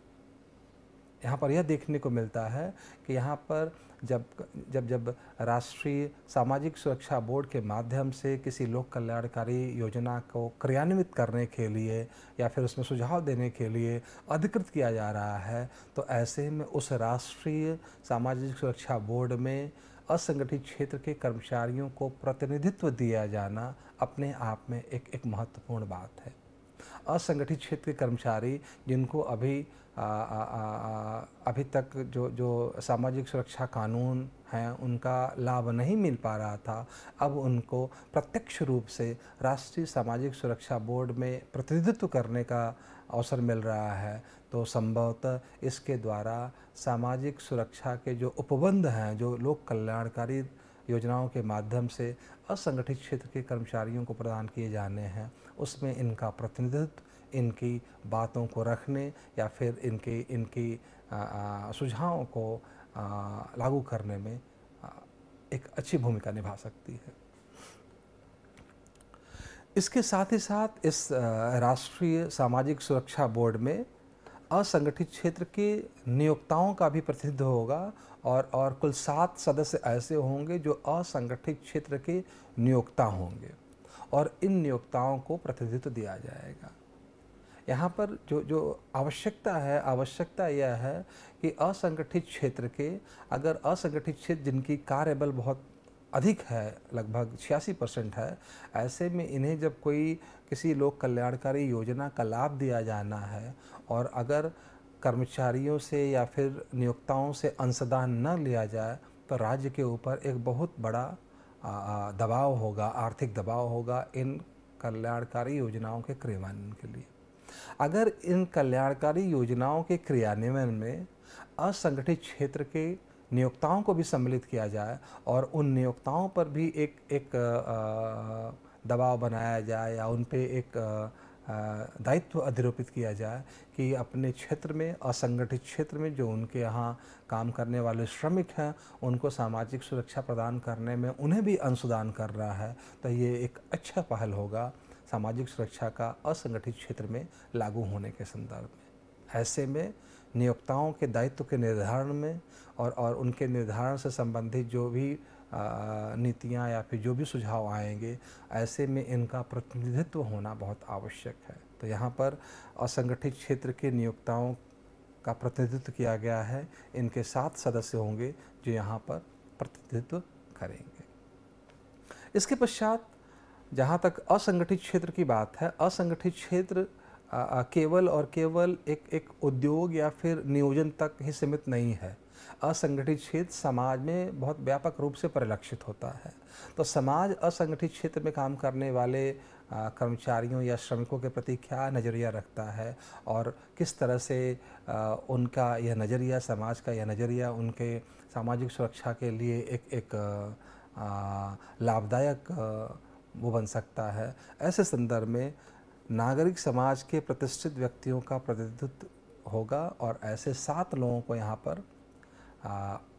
यहाँ पर यह देखने को मिलता है कि यहाँ पर जब जब जब राष्ट्रीय सामाजिक सुरक्षा बोर्ड के माध्यम से किसी लोक कल्याणकारी योजना को क्रियान्वित करने के लिए या फिर उसमें सुझाव देने के लिए अधिकृत किया जा रहा है तो ऐसे में उस राष्ट्रीय सामाजिक सुरक्षा बोर्ड में असंगठित क्षेत्र के कर्मचारियों को प्रतिनिधित्व दिया जाना अपने आप में एक एक महत्वपूर्ण बात है असंगठित क्षेत्र के कर्मचारी जिनको अभी आ, आ, आ, अभी तक जो जो सामाजिक सुरक्षा कानून हैं उनका लाभ नहीं मिल पा रहा था अब उनको प्रत्यक्ष रूप से राष्ट्रीय सामाजिक सुरक्षा बोर्ड में प्रतिनिधित्व करने का अवसर मिल रहा है तो संभवतः इसके द्वारा सामाजिक सुरक्षा के जो उपबंध हैं जो लोक कल्याणकारी योजनाओं के माध्यम से असंगठित क्षेत्र के कर्मचारियों को प्रदान किए जाने हैं उसमें इनका प्रतिनिधित्व इनकी बातों को रखने या फिर इनके इनकी सुझावों को लागू करने में एक अच्छी भूमिका निभा सकती है इसके साथ ही साथ इस राष्ट्रीय सामाजिक सुरक्षा बोर्ड में असंगठित क्षेत्र के नियोक्ताओं का भी प्रतिनिधित्व होगा और और कुल सात सदस्य ऐसे होंगे जो असंगठित क्षेत्र के नियोक्ता होंगे और इन नियोक्ताओं को प्रतिनिधित्व दिया जाएगा यहाँ पर जो जो आवश्यकता है आवश्यकता यह है कि असंगठित क्षेत्र के अगर असंगठित क्षेत्र जिनकी कार्यबल बहुत अधिक है लगभग छियासी परसेंट है ऐसे में इन्हें जब कोई किसी लोक कल्याणकारी योजना का लाभ दिया जाना है और अगर कर्मचारियों से या फिर नियोक्ताओं से अंशदान न लिया जाए तो राज्य के ऊपर एक बहुत बड़ा दबाव होगा आर्थिक दबाव होगा इन कल्याणकारी योजनाओं के क्रियान्वयन के लिए अगर इन कल्याणकारी योजनाओं के क्रियान्वयन में असंगठित क्षेत्र के नियोक्ताओं को भी सम्मिलित किया जाए और उन नियोक्ताओं पर भी एक एक दबाव बनाया जाए या उन पर एक दायित्व अधिरोपित किया जाए कि अपने क्षेत्र में असंगठित क्षेत्र में जो उनके यहाँ काम करने वाले श्रमिक हैं उनको सामाजिक सुरक्षा प्रदान करने में उन्हें भी अंशदान कर रहा है तो ये एक अच्छा पहल होगा सामाजिक सुरक्षा का असंगठित क्षेत्र में लागू होने के संदर्भ में ऐसे में नियोक्ताओं के दायित्व के निर्धारण में और और उनके निर्धारण से संबंधित जो भी नीतियाँ या फिर जो भी सुझाव आएंगे ऐसे में इनका प्रतिनिधित्व होना बहुत आवश्यक है तो यहाँ पर असंगठित क्षेत्र के नियोक्ताओं का प्रतिनिधित्व किया गया है इनके सात सदस्य होंगे जो यहाँ पर प्रतिनिधित्व करेंगे इसके पश्चात जहाँ तक असंगठित क्षेत्र की बात है असंगठित क्षेत्र केवल और केवल एक एक उद्योग या फिर नियोजन तक ही सीमित नहीं है असंगठित क्षेत्र समाज में बहुत व्यापक रूप से परिलक्षित होता है तो समाज असंगठित क्षेत्र में काम करने वाले कर्मचारियों या श्रमिकों के प्रति क्या नज़रिया रखता है और किस तरह से उनका यह नज़रिया समाज का यह नज़रिया उनके सामाजिक सुरक्षा के लिए एक एक लाभदायक वो बन सकता है ऐसे संदर्भ में नागरिक समाज के प्रतिष्ठित व्यक्तियों का प्रतिनिधित्व होगा और ऐसे सात लोगों को यहाँ पर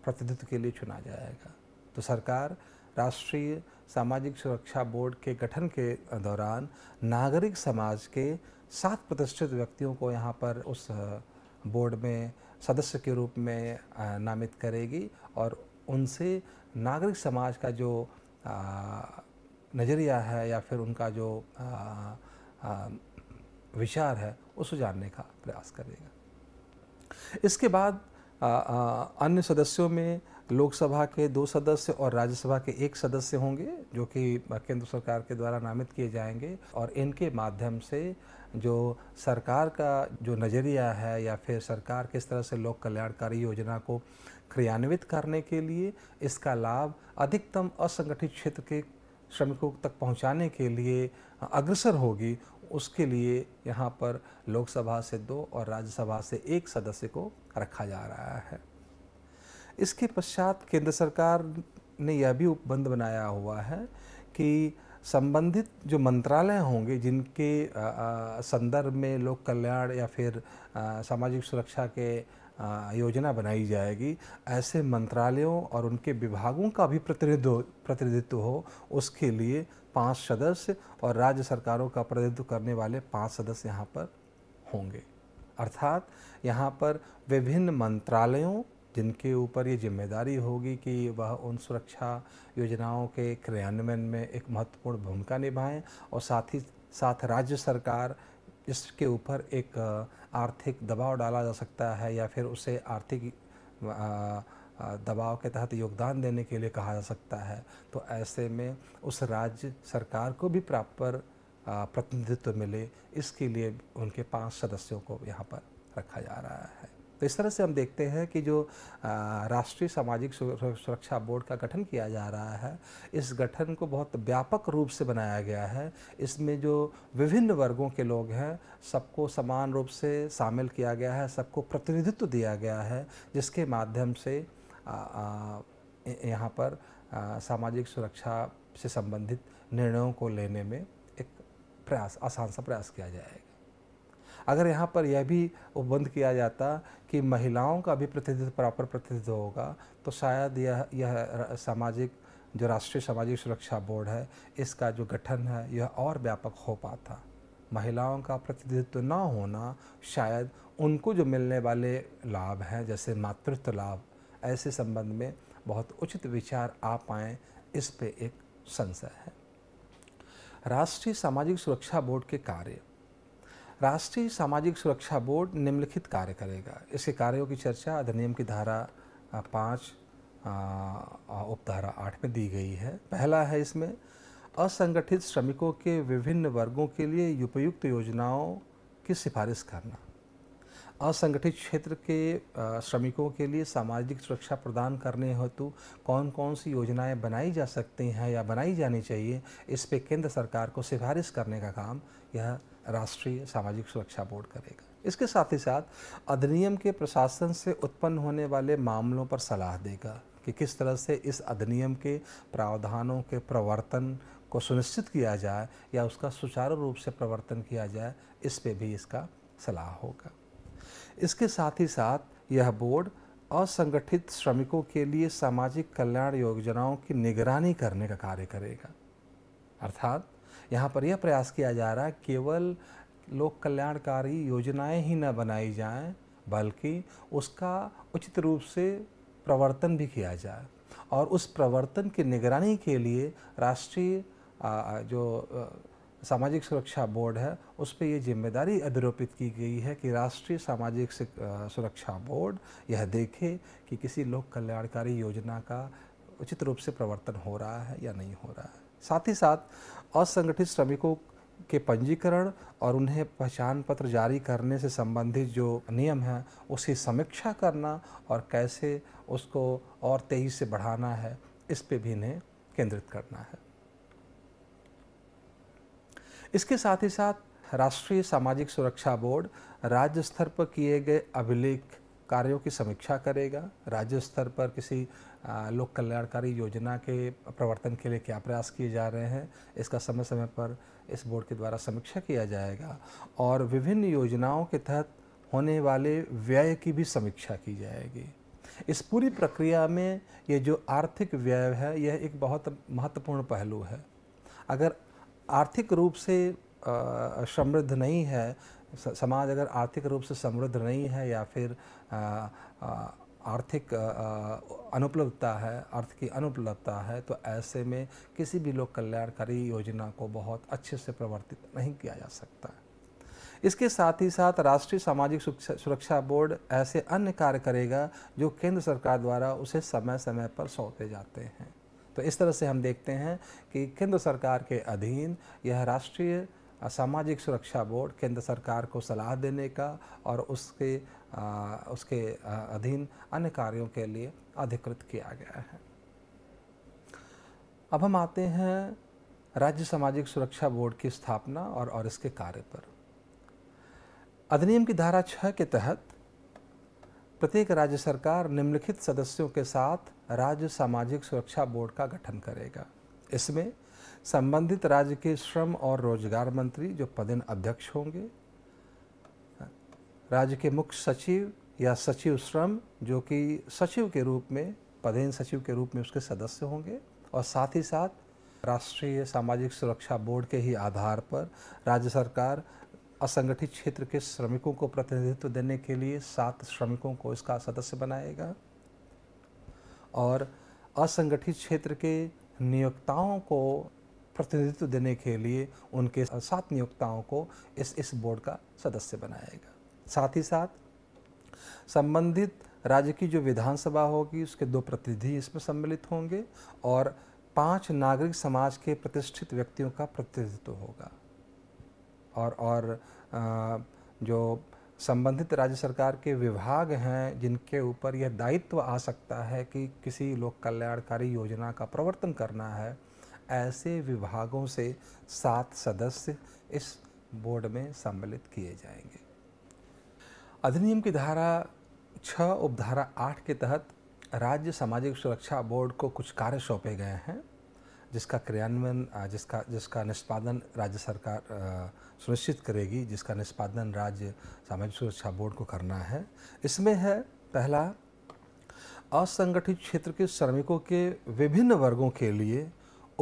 प्रतिनिधित्व के लिए चुना जाएगा तो सरकार राष्ट्रीय सामाजिक सुरक्षा बोर्ड के गठन के दौरान नागरिक समाज के सात प्रतिष्ठित व्यक्तियों को यहाँ पर उस बोर्ड में सदस्य के रूप में नामित करेगी और उनसे नागरिक समाज का जो नज़रिया है या फिर उनका जो विचार है उसको जानने का प्रयास करेगा इसके बाद अन्य सदस्यों में लोकसभा के दो सदस्य और राज्यसभा के एक सदस्य होंगे जो कि केंद्र सरकार के द्वारा नामित किए जाएंगे और इनके माध्यम से जो सरकार का जो नज़रिया है या फिर सरकार किस तरह से लोक कल्याणकारी योजना को क्रियान्वित करने के लिए इसका लाभ अधिकतम असंगठित क्षेत्र के श्रमिकों तक पहुंचाने के लिए अग्रसर होगी उसके लिए यहाँ पर लोकसभा से दो और राज्यसभा से एक सदस्य को रखा जा रहा है इसके पश्चात केंद्र सरकार ने यह भी उपबंध बनाया हुआ है कि संबंधित जो मंत्रालय होंगे जिनके संदर्भ में लोक कल्याण या फिर सामाजिक सुरक्षा के योजना बनाई जाएगी ऐसे मंत्रालयों और उनके विभागों का भी प्रतिनिधित्व प्रतिनिधित्व हो उसके लिए पांच सदस्य और राज्य सरकारों का प्रतिनिधित्व करने वाले पांच सदस्य यहाँ पर होंगे अर्थात यहाँ पर विभिन्न मंत्रालयों जिनके ऊपर ये जिम्मेदारी होगी कि वह उन सुरक्षा योजनाओं के क्रियान्वयन में एक महत्वपूर्ण भूमिका निभाएं और साथ ही साथ राज्य सरकार इसके ऊपर एक आर्थिक दबाव डाला जा सकता है या फिर उसे आर्थिक दबाव के तहत योगदान देने के लिए कहा जा सकता है तो ऐसे में उस राज्य सरकार को भी प्रॉपर प्रतिनिधित्व मिले इसके लिए उनके पांच सदस्यों को यहाँ पर रखा जा रहा है तो इस तरह से हम देखते हैं कि जो राष्ट्रीय सामाजिक सुरक्षा बोर्ड का गठन किया जा रहा है इस गठन को बहुत व्यापक रूप से बनाया गया है इसमें जो विभिन्न वर्गों के लोग हैं सबको समान रूप से शामिल किया गया है सबको प्रतिनिधित्व दिया गया है जिसके माध्यम से यहाँ पर सामाजिक सुरक्षा से संबंधित निर्णयों को लेने में एक प्रयास आसान सा प्रयास किया जाएगा अगर यहाँ पर यह भी उपबंध किया जाता कि महिलाओं का भी प्रतिनिधित्व प्रॉपर प्रतिनिधित्व होगा तो शायद यह यह सामाजिक जो राष्ट्रीय सामाजिक सुरक्षा बोर्ड है इसका जो गठन है यह और व्यापक हो पाता महिलाओं का प्रतिनिधित्व ना होना शायद उनको जो मिलने वाले लाभ हैं जैसे मातृत्व लाभ ऐसे संबंध में बहुत उचित विचार आ पाएँ इस पे एक संशय है राष्ट्रीय सामाजिक सुरक्षा बोर्ड के कार्य राष्ट्रीय सामाजिक सुरक्षा बोर्ड निम्नलिखित कार्य करेगा इसके कार्यों की चर्चा अधिनियम की धारा पाँच उपधारा आठ में दी गई है पहला है इसमें असंगठित श्रमिकों के विभिन्न वर्गों के लिए उपयुक्त योजनाओं की सिफारिश करना असंगठित क्षेत्र के श्रमिकों के लिए सामाजिक सुरक्षा प्रदान करने हेतु कौन कौन सी योजनाएं बनाई जा सकती हैं या बनाई जानी चाहिए इस पे केंद्र सरकार को सिफारिश करने का काम यह राष्ट्रीय सामाजिक सुरक्षा बोर्ड करेगा इसके साथ ही साथ अधिनियम के प्रशासन से उत्पन्न होने वाले मामलों पर सलाह देगा कि किस तरह से इस अधिनियम के प्रावधानों के प्रवर्तन को सुनिश्चित किया जाए या उसका सुचारू रूप से प्रवर्तन किया जाए इस पे भी इसका सलाह होगा इसके साथ ही साथ यह बोर्ड असंगठित श्रमिकों के लिए सामाजिक कल्याण योजनाओं की निगरानी करने का कार्य करेगा अर्थात यहाँ पर यह प्रयास किया जा रहा है केवल लोक कल्याणकारी योजनाएं ही न बनाई जाएं बल्कि उसका उचित रूप से प्रवर्तन भी किया जाए और उस प्रवर्तन की निगरानी के लिए राष्ट्रीय जो सामाजिक सुरक्षा बोर्ड है उस पर यह जिम्मेदारी अधिरोपित की गई है कि राष्ट्रीय सामाजिक सुरक्षा बोर्ड यह देखे कि किसी लोक कल्याणकारी योजना का उचित रूप से प्रवर्तन हो रहा है या नहीं हो रहा है साथ ही साथ असंगठित श्रमिकों के पंजीकरण और उन्हें पहचान पत्र जारी करने से संबंधित जो नियम हैं उसकी समीक्षा करना और कैसे उसको और तेज़ी से बढ़ाना है इस पे भी इन्हें केंद्रित करना है इसके साथ ही साथ राष्ट्रीय सामाजिक सुरक्षा बोर्ड राज्य स्तर पर किए गए अभिलेख कार्यों की समीक्षा करेगा राज्य स्तर पर किसी लोक कल्याणकारी योजना के प्रवर्तन के लिए क्या प्रयास किए जा रहे हैं इसका समय समय पर इस बोर्ड के द्वारा समीक्षा किया जाएगा और विभिन्न योजनाओं के तहत होने वाले व्यय की भी समीक्षा की जाएगी इस पूरी प्रक्रिया में ये जो आर्थिक व्यय है यह एक बहुत महत्वपूर्ण पहलू है अगर आर्थिक रूप से समृद्ध नहीं है समाज अगर आर्थिक रूप से समृद्ध नहीं है या फिर आ, आ, आर्थिक अनुपलब्धता है अर्थ की अनुपलब्धता है तो ऐसे में किसी भी लोक कल्याणकारी योजना को बहुत अच्छे से प्रवर्तित नहीं किया जा सकता है इसके साथ ही साथ राष्ट्रीय सामाजिक सुरक्षा बोर्ड ऐसे अन्य कार्य करेगा जो केंद्र सरकार द्वारा उसे समय समय पर सौंपे जाते हैं तो इस तरह से हम देखते हैं कि केंद्र सरकार के अधीन यह राष्ट्रीय सामाजिक सुरक्षा बोर्ड केंद्र सरकार को सलाह देने का और उसके उसके अधीन अन्य कार्यों के लिए अधिकृत किया गया है अब हम आते हैं राज्य सामाजिक सुरक्षा बोर्ड की स्थापना और और इसके कार्य पर अधिनियम की धारा छः के तहत प्रत्येक राज्य सरकार निम्नलिखित सदस्यों के साथ राज्य सामाजिक सुरक्षा बोर्ड का गठन करेगा इसमें संबंधित राज्य के श्रम और रोजगार मंत्री जो पदेन अध्यक्ष होंगे राज्य के मुख्य सचिव या सचिव श्रम जो कि सचिव के रूप में पदेन सचिव के रूप में उसके सदस्य होंगे और साथ ही साथ राष्ट्रीय सामाजिक सुरक्षा बोर्ड के ही आधार पर राज्य सरकार असंगठित क्षेत्र के श्रमिकों को प्रतिनिधित्व देने के लिए सात श्रमिकों को इसका सदस्य बनाएगा और असंगठित क्षेत्र के नियोक्ताओं को प्रतिनिधित्व देने के लिए उनके सात नियोक्ताओं को इस इस बोर्ड का सदस्य बनाएगा साथ ही साथ संबंधित राज्य की जो विधानसभा होगी उसके दो प्रतिनिधि इसमें सम्मिलित होंगे और पांच नागरिक समाज के प्रतिष्ठित व्यक्तियों का प्रतिनिधित्व होगा और और जो संबंधित राज्य सरकार के विभाग हैं जिनके ऊपर यह दायित्व आ सकता है कि किसी लोक कल्याणकारी योजना का प्रवर्तन करना है ऐसे विभागों से सात सदस्य इस बोर्ड में सम्मिलित किए जाएंगे अधिनियम की धारा छः उपधारा आठ के तहत राज्य सामाजिक सुरक्षा बोर्ड को कुछ कार्य सौंपे गए हैं जिसका क्रियान्वयन जिसका जिसका निष्पादन राज्य सरकार सुनिश्चित करेगी जिसका निष्पादन राज्य सामाजिक सुरक्षा बोर्ड को करना है इसमें है पहला असंगठित क्षेत्र के श्रमिकों के विभिन्न वर्गों के लिए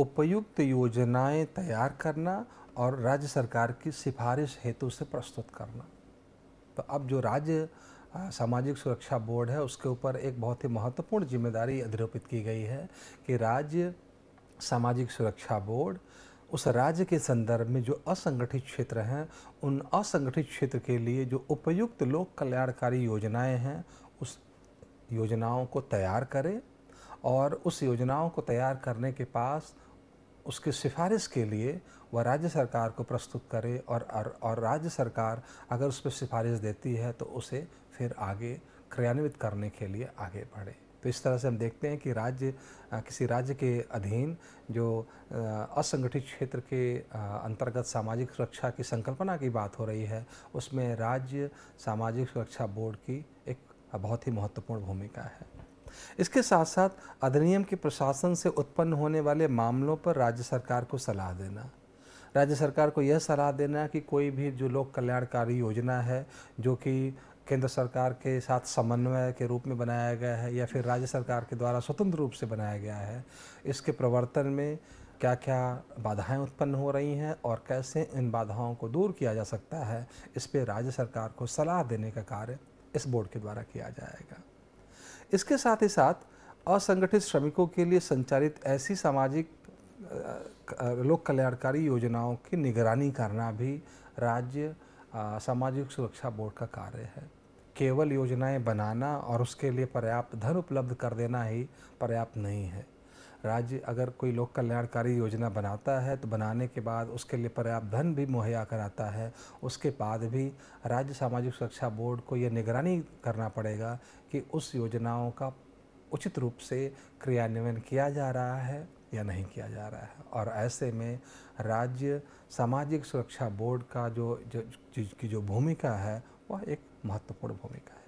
उपयुक्त योजनाएं तैयार करना और राज्य सरकार की सिफारिश हेतु से प्रस्तुत करना तो अब जो राज्य सामाजिक सुरक्षा बोर्ड है उसके ऊपर एक बहुत ही महत्वपूर्ण जिम्मेदारी अधिरोपित की गई है कि राज्य सामाजिक सुरक्षा बोर्ड उस राज्य के संदर्भ में जो असंगठित क्षेत्र हैं उन असंगठित क्षेत्र के लिए जो उपयुक्त लोक कल्याणकारी योजनाएं हैं उस योजनाओं को तैयार करें और उस योजनाओं को तैयार करने के पास उसकी सिफारिश के लिए वह राज्य सरकार को प्रस्तुत करे और और, और राज्य सरकार अगर उस पर सिफारिश देती है तो उसे फिर आगे क्रियान्वित करने के लिए आगे बढ़े तो इस तरह से हम देखते हैं कि राज्य किसी राज्य के अधीन जो असंगठित क्षेत्र के अंतर्गत सामाजिक सुरक्षा की संकल्पना की बात हो रही है उसमें राज्य सामाजिक सुरक्षा बोर्ड की एक बहुत ही महत्वपूर्ण भूमिका है इसके साथ साथ अधिनियम के प्रशासन से उत्पन्न होने वाले मामलों पर राज्य सरकार को सलाह देना राज्य सरकार को यह सलाह देना कि कोई भी जो लोक कल्याणकारी योजना है जो कि केंद्र सरकार के साथ समन्वय के रूप में बनाया गया है या फिर राज्य सरकार के द्वारा स्वतंत्र रूप से बनाया गया है इसके प्रवर्तन में क्या क्या बाधाएं उत्पन्न हो रही हैं और कैसे इन बाधाओं को दूर किया जा सकता है इस पर राज्य सरकार को सलाह देने का कार्य इस बोर्ड के द्वारा किया जाएगा इसके साथ ही साथ असंगठित श्रमिकों के लिए संचालित ऐसी सामाजिक लोक कल्याणकारी योजनाओं की निगरानी करना भी राज्य सामाजिक सुरक्षा बोर्ड का कार्य है केवल योजनाएं बनाना और उसके लिए पर्याप्त धन उपलब्ध कर देना ही पर्याप्त नहीं है राज्य अगर कोई लोक कल्याणकारी योजना बनाता है तो बनाने के बाद उसके लिए पर्याप्त धन भी मुहैया कराता है उसके बाद भी राज्य सामाजिक सुरक्षा बोर्ड को यह निगरानी करना पड़ेगा कि उस योजनाओं का उचित रूप से क्रियान्वयन किया जा रहा है या नहीं किया जा रहा है और ऐसे में राज्य सामाजिक सुरक्षा बोर्ड का जो, की जो भूमिका है वह एक महत्वपूर्ण भूमिका है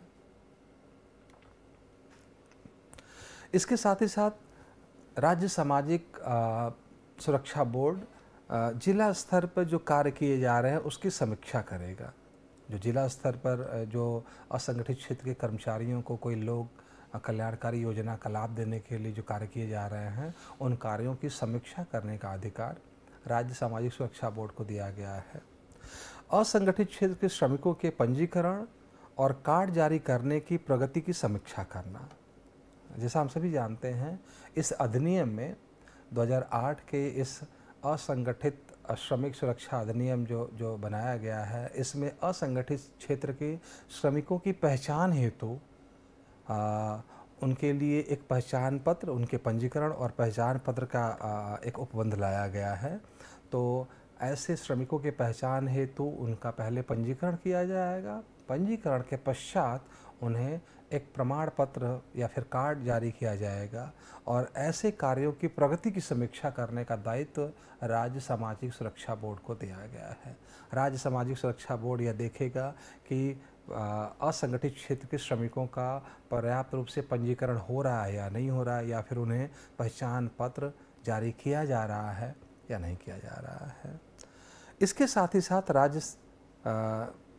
इसके साथ ही साथ राज्य सामाजिक सुरक्षा बोर्ड जिला स्तर पर जो कार्य किए जा रहे हैं उसकी समीक्षा करेगा जो जिला स्तर पर जो असंगठित क्षेत्र के कर्मचारियों को कोई लोग कल्याणकारी योजना का लाभ देने के लिए जो कार्य किए जा रहे हैं उन कार्यों की समीक्षा करने का अधिकार राज्य सामाजिक सुरक्षा बोर्ड को दिया गया है असंगठित क्षेत्र के श्रमिकों के पंजीकरण और कार्ड जारी करने की प्रगति की समीक्षा करना जैसा हम सभी जानते हैं इस अधिनियम में 2008 के इस असंगठित श्रमिक सुरक्षा अधिनियम जो जो बनाया गया है इसमें असंगठित क्षेत्र के श्रमिकों की पहचान हेतु आ, उनके लिए एक पहचान पत्र उनके पंजीकरण और पहचान पत्र का आ, एक उपबंध लाया गया है तो ऐसे श्रमिकों के पहचान हेतु तो उनका पहले पंजीकरण किया जाएगा पंजीकरण के पश्चात उन्हें एक प्रमाण पत्र या फिर कार्ड जारी किया जाएगा और ऐसे कार्यों की प्रगति की समीक्षा करने का दायित्व राज्य सामाजिक सुरक्षा बोर्ड को दिया गया है राज्य सामाजिक सुरक्षा बोर्ड यह देखेगा कि असंगठित क्षेत्र के श्रमिकों का पर्याप्त रूप से पंजीकरण हो रहा है या नहीं हो रहा है या फिर उन्हें पहचान पत्र जारी किया जा रहा है या नहीं किया जा रहा है इसके साथ ही साथ राज्य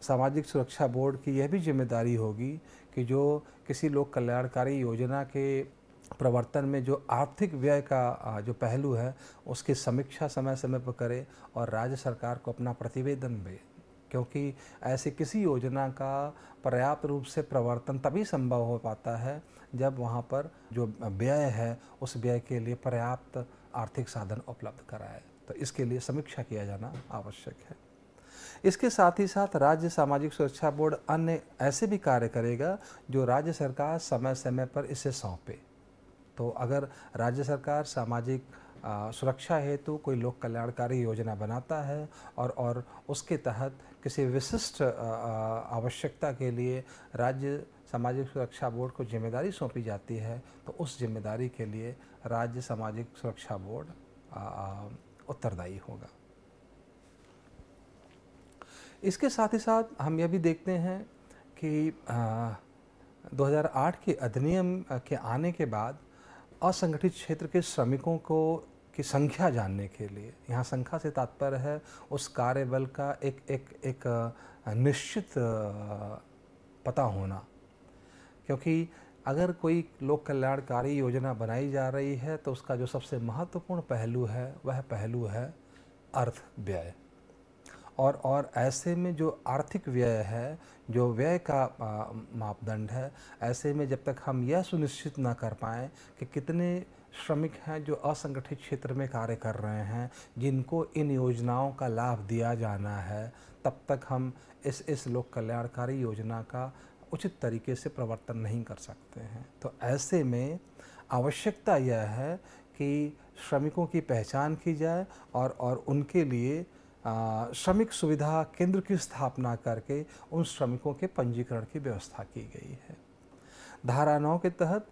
सामाजिक सुरक्षा बोर्ड की यह भी जिम्मेदारी होगी कि जो किसी लोक कल्याणकारी योजना के प्रवर्तन में जो आर्थिक व्यय का जो पहलू है उसकी समीक्षा समय समय पर करे और राज्य सरकार को अपना प्रतिवेदन दे क्योंकि ऐसी किसी योजना का पर्याप्त रूप से प्रवर्तन तभी संभव हो पाता है जब वहाँ पर जो व्यय है उस व्यय के लिए पर्याप्त आर्थिक साधन उपलब्ध कराए तो इसके लिए समीक्षा किया जाना आवश्यक है इसके साथ ही साथ राज्य सामाजिक सुरक्षा बोर्ड अन्य ऐसे भी कार्य करेगा जो राज्य सरकार समय समय पर इसे सौंपे तो अगर राज्य सरकार सामाजिक सुरक्षा हेतु कोई लोक कल्याणकारी योजना बनाता है और और उसके तहत किसी विशिष्ट आवश्यकता के लिए राज्य सामाजिक सुरक्षा बोर्ड को जिम्मेदारी सौंपी जाती है तो उस जिम्मेदारी के लिए राज्य सामाजिक सुरक्षा बोर्ड उत्तरदायी होगा इसके साथ ही साथ हम यह भी देखते हैं कि आ, 2008 के अधिनियम के आने के बाद असंगठित क्षेत्र के श्रमिकों को की संख्या जानने के लिए यहाँ संख्या से तात्पर्य है उस कार्य बल का एक एक एक निश्चित पता होना क्योंकि अगर कोई लोक कल्याणकारी योजना बनाई जा रही है तो उसका जो सबसे महत्वपूर्ण पहलू है वह पहलू है अर्थ व्यय और और ऐसे में जो आर्थिक व्यय है जो व्यय का मापदंड है ऐसे में जब तक हम यह सुनिश्चित ना कर पाएँ कि कितने श्रमिक हैं जो असंगठित क्षेत्र में कार्य कर रहे हैं जिनको इन योजनाओं का लाभ दिया जाना है तब तक हम इस इस लोक कल्याणकारी योजना का उचित तरीके से प्रवर्तन नहीं कर सकते हैं तो ऐसे में आवश्यकता यह है कि श्रमिकों की पहचान की जाए और और उनके लिए श्रमिक सुविधा केंद्र की स्थापना करके उन श्रमिकों के पंजीकरण की व्यवस्था की गई है धारा नौ के तहत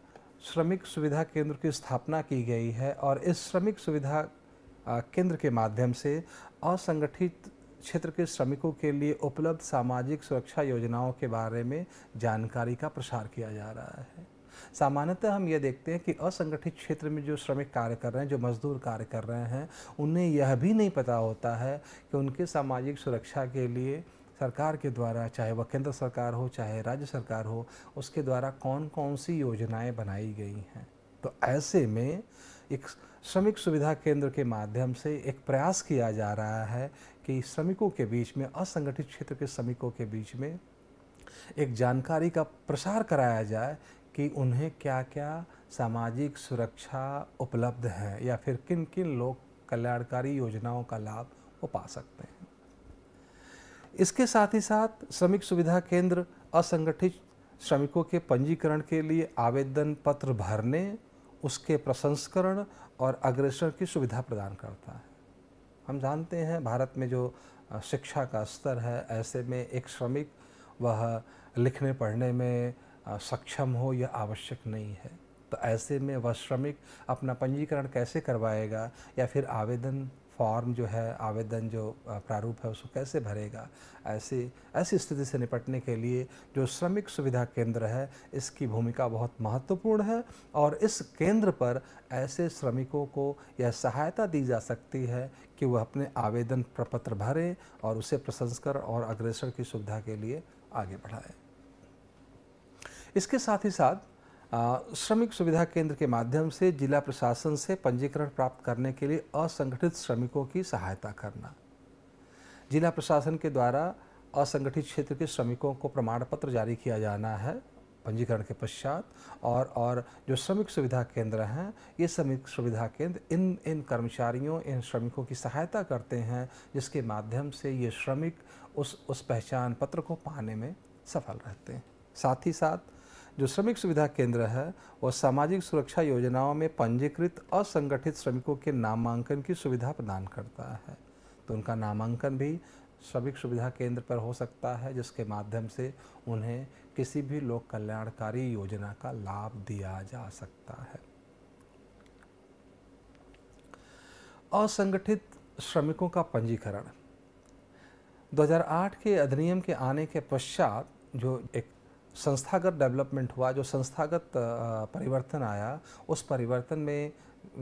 श्रमिक सुविधा केंद्र की स्थापना की गई है और इस श्रमिक सुविधा केंद्र के माध्यम से असंगठित क्षेत्र के श्रमिकों के लिए उपलब्ध सामाजिक सुरक्षा योजनाओं के बारे में जानकारी का प्रसार किया जा रहा है सामान्यतः हम ये देखते हैं कि असंगठित क्षेत्र में जो श्रमिक कार्य कर रहे हैं जो मजदूर कार्य कर रहे हैं उन्हें यह भी नहीं पता होता है कि उनके सामाजिक सुरक्षा के लिए सरकार के द्वारा चाहे वह केंद्र सरकार हो चाहे राज्य सरकार हो उसके द्वारा कौन कौन सी योजनाएं बनाई गई हैं तो ऐसे में एक श्रमिक सुविधा केंद्र के माध्यम से एक प्रयास किया जा रहा है कि श्रमिकों के बीच में असंगठित क्षेत्र के श्रमिकों के बीच में एक जानकारी का प्रसार कराया जाए कि उन्हें क्या क्या सामाजिक सुरक्षा उपलब्ध है या फिर किन किन लोग कल्याणकारी योजनाओं का लाभ वो पा सकते हैं इसके साथ ही साथ श्रमिक सुविधा केंद्र असंगठित श्रमिकों के पंजीकरण के लिए आवेदन पत्र भरने उसके प्रसंस्करण और अग्रसर की सुविधा प्रदान करता है हम जानते हैं भारत में जो शिक्षा का स्तर है ऐसे में एक श्रमिक वह लिखने पढ़ने में सक्षम हो यह आवश्यक नहीं है तो ऐसे में वह श्रमिक अपना पंजीकरण कैसे करवाएगा या फिर आवेदन फॉर्म जो है आवेदन जो प्रारूप है उसको कैसे भरेगा ऐसी ऐसी स्थिति से निपटने के लिए जो श्रमिक सुविधा केंद्र है इसकी भूमिका बहुत महत्वपूर्ण है और इस केंद्र पर ऐसे श्रमिकों को यह सहायता दी जा सकती है कि वह अपने आवेदन प्रपत्र भरें और उसे प्रसंस्करण और अग्रेसर की सुविधा के लिए आगे बढ़ाएं इसके साथ ही साथ श्रमिक सुविधा केंद्र के माध्यम से जिला प्रशासन से पंजीकरण प्राप्त करने के लिए असंगठित श्रमिकों की सहायता करना जिला प्रशासन के द्वारा असंगठित क्षेत्र के श्रमिकों को प्रमाण पत्र जारी किया जाना है पंजीकरण के पश्चात और और जो श्रमिक सुविधा केंद्र हैं ये श्रमिक सुविधा केंद्र इन इन कर्मचारियों इन श्रमिकों की सहायता करते हैं जिसके माध्यम से ये श्रमिक उस उस पहचान पत्र को पाने में सफल रहते हैं साथ ही साथ जो श्रमिक सुविधा केंद्र है वह सामाजिक सुरक्षा योजनाओं में पंजीकृत असंगठित श्रमिकों के नामांकन की सुविधा प्रदान करता है तो उनका नामांकन भी श्रमिक सुविधा केंद्र पर हो सकता है जिसके माध्यम से उन्हें किसी भी लोक कल्याणकारी योजना का लाभ दिया जा सकता है असंगठित श्रमिकों का पंजीकरण 2008 के अधिनियम के आने के पश्चात जो एक संस्थागत डेवलपमेंट हुआ जो संस्थागत परिवर्तन आया उस परिवर्तन में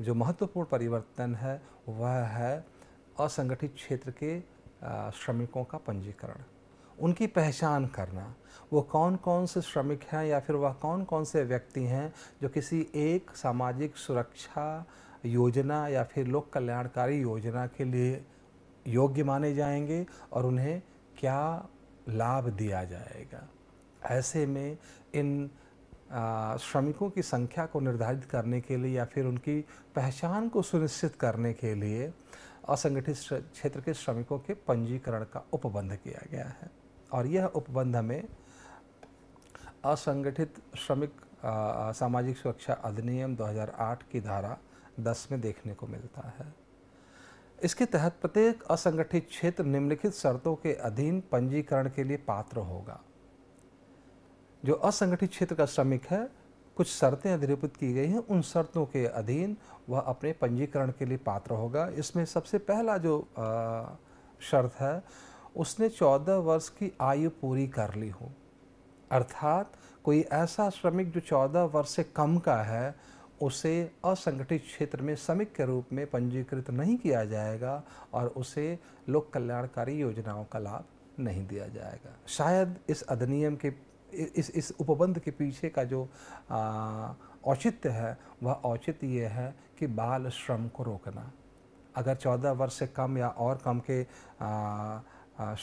जो महत्वपूर्ण परिवर्तन है वह है असंगठित क्षेत्र के श्रमिकों का पंजीकरण उनकी पहचान करना वो कौन कौन से श्रमिक हैं या फिर वह कौन कौन से व्यक्ति हैं जो किसी एक सामाजिक सुरक्षा योजना या फिर लोक कल्याणकारी योजना के लिए योग्य माने जाएंगे और उन्हें क्या लाभ दिया जाएगा ऐसे में इन श्रमिकों की संख्या को निर्धारित करने के लिए या फिर उनकी पहचान को सुनिश्चित करने के लिए असंगठित क्षेत्र के श्रमिकों के पंजीकरण का उपबंध किया गया है और यह उपबंध में असंगठित श्रमिक सामाजिक सुरक्षा अधिनियम 2008 की धारा 10 में देखने को मिलता है इसके तहत प्रत्येक असंगठित क्षेत्र निम्नलिखित शर्तों के अधीन पंजीकरण के लिए पात्र होगा जो असंगठित क्षेत्र का श्रमिक है कुछ शर्तें अधिरूपित की गई हैं उन शर्तों के अधीन वह अपने पंजीकरण के लिए पात्र होगा इसमें सबसे पहला जो शर्त है उसने 14 वर्ष की आयु पूरी कर ली हो अर्थात कोई ऐसा श्रमिक जो 14 वर्ष से कम का है उसे असंगठित क्षेत्र में श्रमिक के रूप में पंजीकृत नहीं किया जाएगा और उसे लोक कल्याणकारी योजनाओं का लाभ नहीं दिया जाएगा शायद इस अधिनियम के इस इस उपबंध के पीछे का जो औचित्य है वह औचित्य ये है कि बाल श्रम को रोकना अगर चौदह वर्ष से कम या और कम के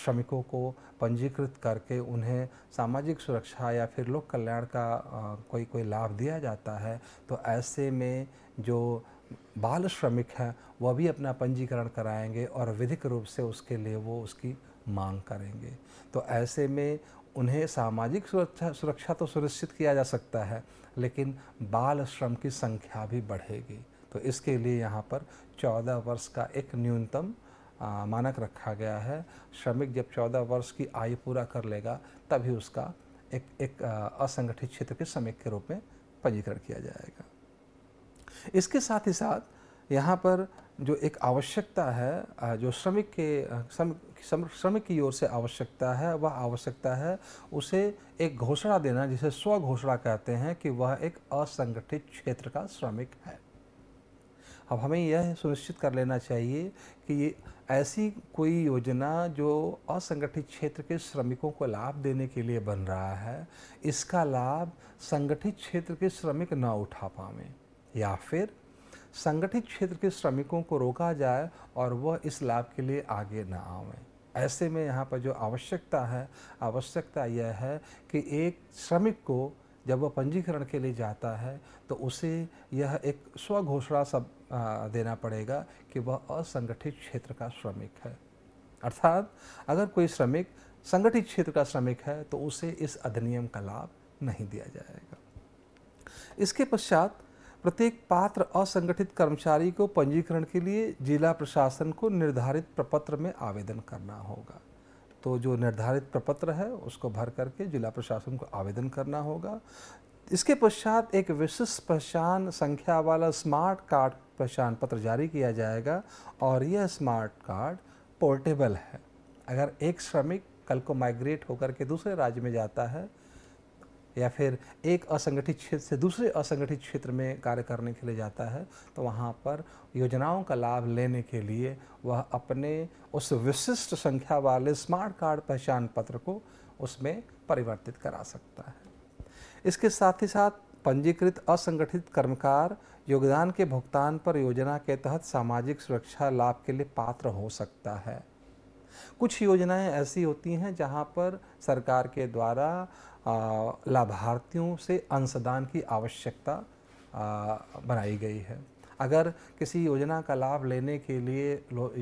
श्रमिकों को पंजीकृत करके उन्हें सामाजिक सुरक्षा या फिर लोक कल्याण का आ, कोई कोई लाभ दिया जाता है तो ऐसे में जो बाल श्रमिक हैं वह भी अपना पंजीकरण कराएंगे और विधिक रूप से उसके लिए वो उसकी मांग करेंगे तो ऐसे में उन्हें सामाजिक सुरक्षा सुरक्षा तो सुनिश्चित किया जा सकता है लेकिन बाल श्रम की संख्या भी बढ़ेगी तो इसके लिए यहाँ पर 14 वर्ष का एक न्यूनतम मानक रखा गया है श्रमिक जब 14 वर्ष की आयु पूरा कर लेगा तभी उसका एक एक असंगठित क्षेत्र के श्रमिक के रूप में पंजीकरण किया जाएगा इसके साथ ही साथ यहाँ पर जो एक आवश्यकता है जो श्रमिक के श्रमिक श्रमिक की ओर से आवश्यकता है वह आवश्यकता है उसे एक घोषणा देना जिसे स्व घोषणा कहते हैं कि वह एक असंगठित क्षेत्र का श्रमिक है अब हमें यह सुनिश्चित कर लेना चाहिए कि ऐसी कोई योजना जो असंगठित क्षेत्र के श्रमिकों को लाभ देने के लिए बन रहा है इसका लाभ संगठित क्षेत्र के श्रमिक ना उठा पाएँ या फिर संगठित क्षेत्र के श्रमिकों को रोका जाए और वह इस लाभ के लिए आगे ना आवें ऐसे में यहाँ पर जो आवश्यकता है आवश्यकता यह है कि एक श्रमिक को जब वह पंजीकरण के लिए जाता है तो उसे यह एक स्वघोषणा सब देना पड़ेगा कि वह असंगठित क्षेत्र का श्रमिक है अर्थात अगर कोई श्रमिक संगठित क्षेत्र का श्रमिक है तो उसे इस अधिनियम का लाभ नहीं दिया जाएगा इसके पश्चात प्रत्येक पात्र असंगठित कर्मचारी को पंजीकरण के लिए जिला प्रशासन को निर्धारित प्रपत्र में आवेदन करना होगा तो जो निर्धारित प्रपत्र है उसको भर करके जिला प्रशासन को आवेदन करना होगा इसके पश्चात एक विशिष्ट पहचान संख्या वाला स्मार्ट कार्ड पहचान पत्र जारी किया जाएगा और यह स्मार्ट कार्ड पोर्टेबल है अगर एक श्रमिक कल को माइग्रेट होकर के दूसरे राज्य में जाता है या फिर एक असंगठित क्षेत्र से दूसरे असंगठित क्षेत्र में कार्य करने के लिए जाता है तो वहाँ पर योजनाओं का लाभ लेने के लिए वह अपने उस विशिष्ट संख्या वाले स्मार्ट कार्ड पहचान पत्र को उसमें परिवर्तित करा सकता है इसके साथ ही साथ पंजीकृत असंगठित कर्मकार योगदान के भुगतान पर योजना के तहत सामाजिक सुरक्षा लाभ के लिए पात्र हो सकता है कुछ योजनाएं ऐसी होती हैं जहां पर सरकार के द्वारा लाभार्थियों से अंशदान की आवश्यकता बनाई गई है अगर किसी योजना का लाभ लेने के लिए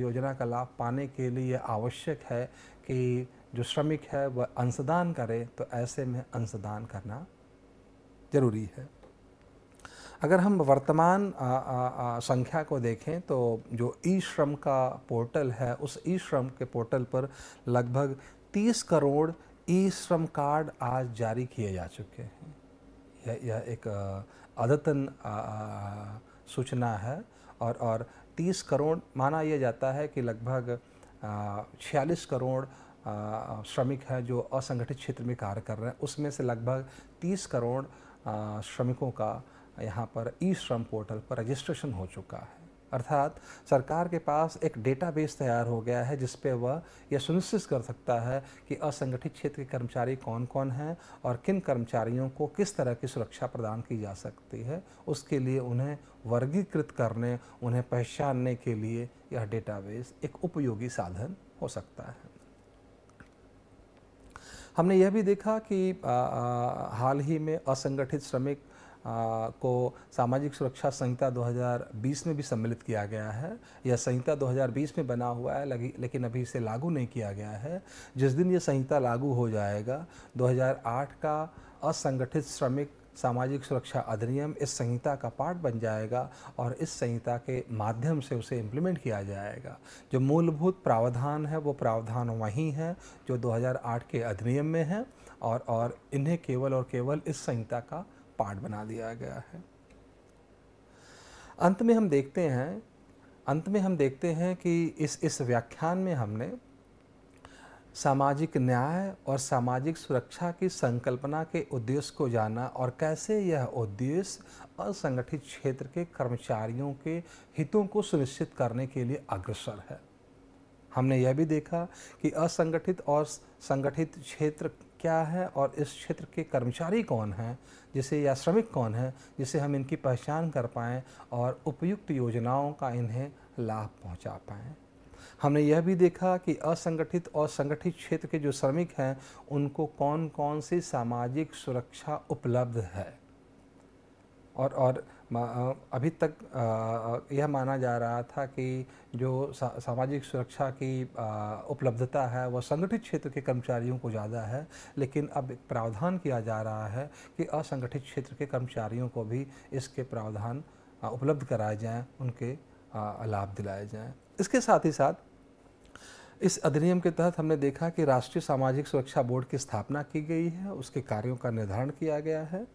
योजना का लाभ पाने के लिए आवश्यक है कि जो श्रमिक है वह अंशदान करे तो ऐसे में अंशदान करना जरूरी है अगर हम वर्तमान आ, आ, आ, संख्या को देखें तो जो ई श्रम का पोर्टल है उस ई श्रम के पोर्टल पर लगभग 30 करोड़ ई श्रम कार्ड आज जारी किए जा चुके हैं यह यह एक अद्यतन सूचना है और और 30 करोड़ माना यह जाता है कि लगभग छियालीस करोड़ श्रमिक हैं जो असंगठित क्षेत्र में कार्य कर रहे हैं उसमें से लगभग 30 करोड़ श्रमिकों का यहाँ पर ई श्रम पोर्टल पर रजिस्ट्रेशन हो चुका है अर्थात सरकार के पास एक डेटाबेस तैयार हो गया है जिस पे वह यह सुनिश्चित कर सकता है कि असंगठित क्षेत्र के कर्मचारी कौन कौन हैं और किन कर्मचारियों को किस तरह की सुरक्षा प्रदान की जा सकती है उसके लिए उन्हें वर्गीकृत करने उन्हें पहचानने के लिए यह डेटाबेस एक उपयोगी साधन हो सकता है हमने यह भी देखा कि आ, आ, हाल ही में असंगठित श्रमिक को सामाजिक सुरक्षा संहिता 2020 में भी सम्मिलित किया गया है यह संहिता 2020 में बना हुआ है लेकिन अभी इसे लागू नहीं किया गया है जिस दिन यह संहिता लागू हो जाएगा 2008 का असंगठित श्रमिक सामाजिक सुरक्षा अधिनियम इस संहिता का पार्ट बन जाएगा और इस संहिता के माध्यम से उसे इम्प्लीमेंट किया जाएगा जो मूलभूत प्रावधान है वो प्रावधान वहीं हैं जो 2008 के अधिनियम में हैं और और इन्हें केवल और केवल इस संहिता का पार्ट बना दिया गया है अंत में हम देखते हैं अंत में हम देखते हैं कि इस इस व्याख्यान में हमने सामाजिक न्याय और सामाजिक सुरक्षा की संकल्पना के उद्देश्य को जाना और कैसे यह उद्देश्य असंगठित क्षेत्र के कर्मचारियों के हितों को सुनिश्चित करने के लिए अग्रसर है हमने यह भी देखा कि असंगठित और संगठित क्षेत्र क्या है और इस क्षेत्र के कर्मचारी कौन हैं जिसे या श्रमिक कौन है जिसे हम इनकी पहचान कर पाएँ और उपयुक्त योजनाओं का इन्हें लाभ पहुँचा पाएँ हमने यह भी देखा कि असंगठित और संगठित क्षेत्र के जो श्रमिक हैं उनको कौन कौन सी सामाजिक सुरक्षा उपलब्ध है और और अभी तक यह माना जा रहा था कि जो सा, सामाजिक सुरक्षा की उपलब्धता है वह संगठित क्षेत्र के कर्मचारियों को ज़्यादा है लेकिन अब प्रावधान किया जा रहा है कि असंगठित क्षेत्र के कर्मचारियों को भी इसके प्रावधान उपलब्ध कराए जाएं उनके लाभ दिलाए जाएं इसके साथ ही साथ इस अधिनियम के तहत हमने देखा कि राष्ट्रीय सामाजिक सुरक्षा बोर्ड की स्थापना की गई है उसके कार्यों का निर्धारण किया गया है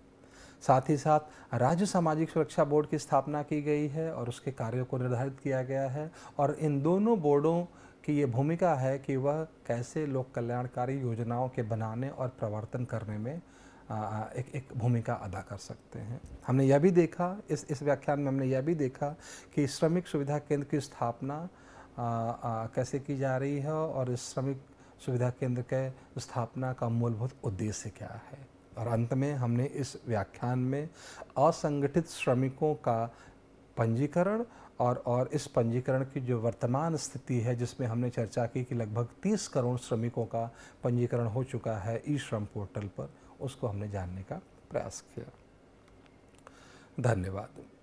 साथ ही साथ राज्य सामाजिक सुरक्षा बोर्ड की स्थापना की गई है और उसके कार्यों को निर्धारित किया गया है और इन दोनों बोर्डों कि ये भूमिका है कि वह कैसे लोक कल्याणकारी योजनाओं के बनाने और प्रवर्तन करने में एक एक भूमिका अदा कर सकते हैं हमने यह भी देखा इस इस व्याख्यान में हमने यह भी देखा कि श्रमिक सुविधा केंद्र की स्थापना आ, आ, कैसे की जा रही है और इस श्रमिक सुविधा केंद्र के स्थापना का मूलभूत उद्देश्य क्या है और अंत में हमने इस व्याख्यान में असंगठित श्रमिकों का पंजीकरण और और इस पंजीकरण की जो वर्तमान स्थिति है जिसमें हमने चर्चा की कि लगभग 30 करोड़ श्रमिकों का पंजीकरण हो चुका है ई श्रम पोर्टल पर उसको हमने जानने का प्रयास किया धन्यवाद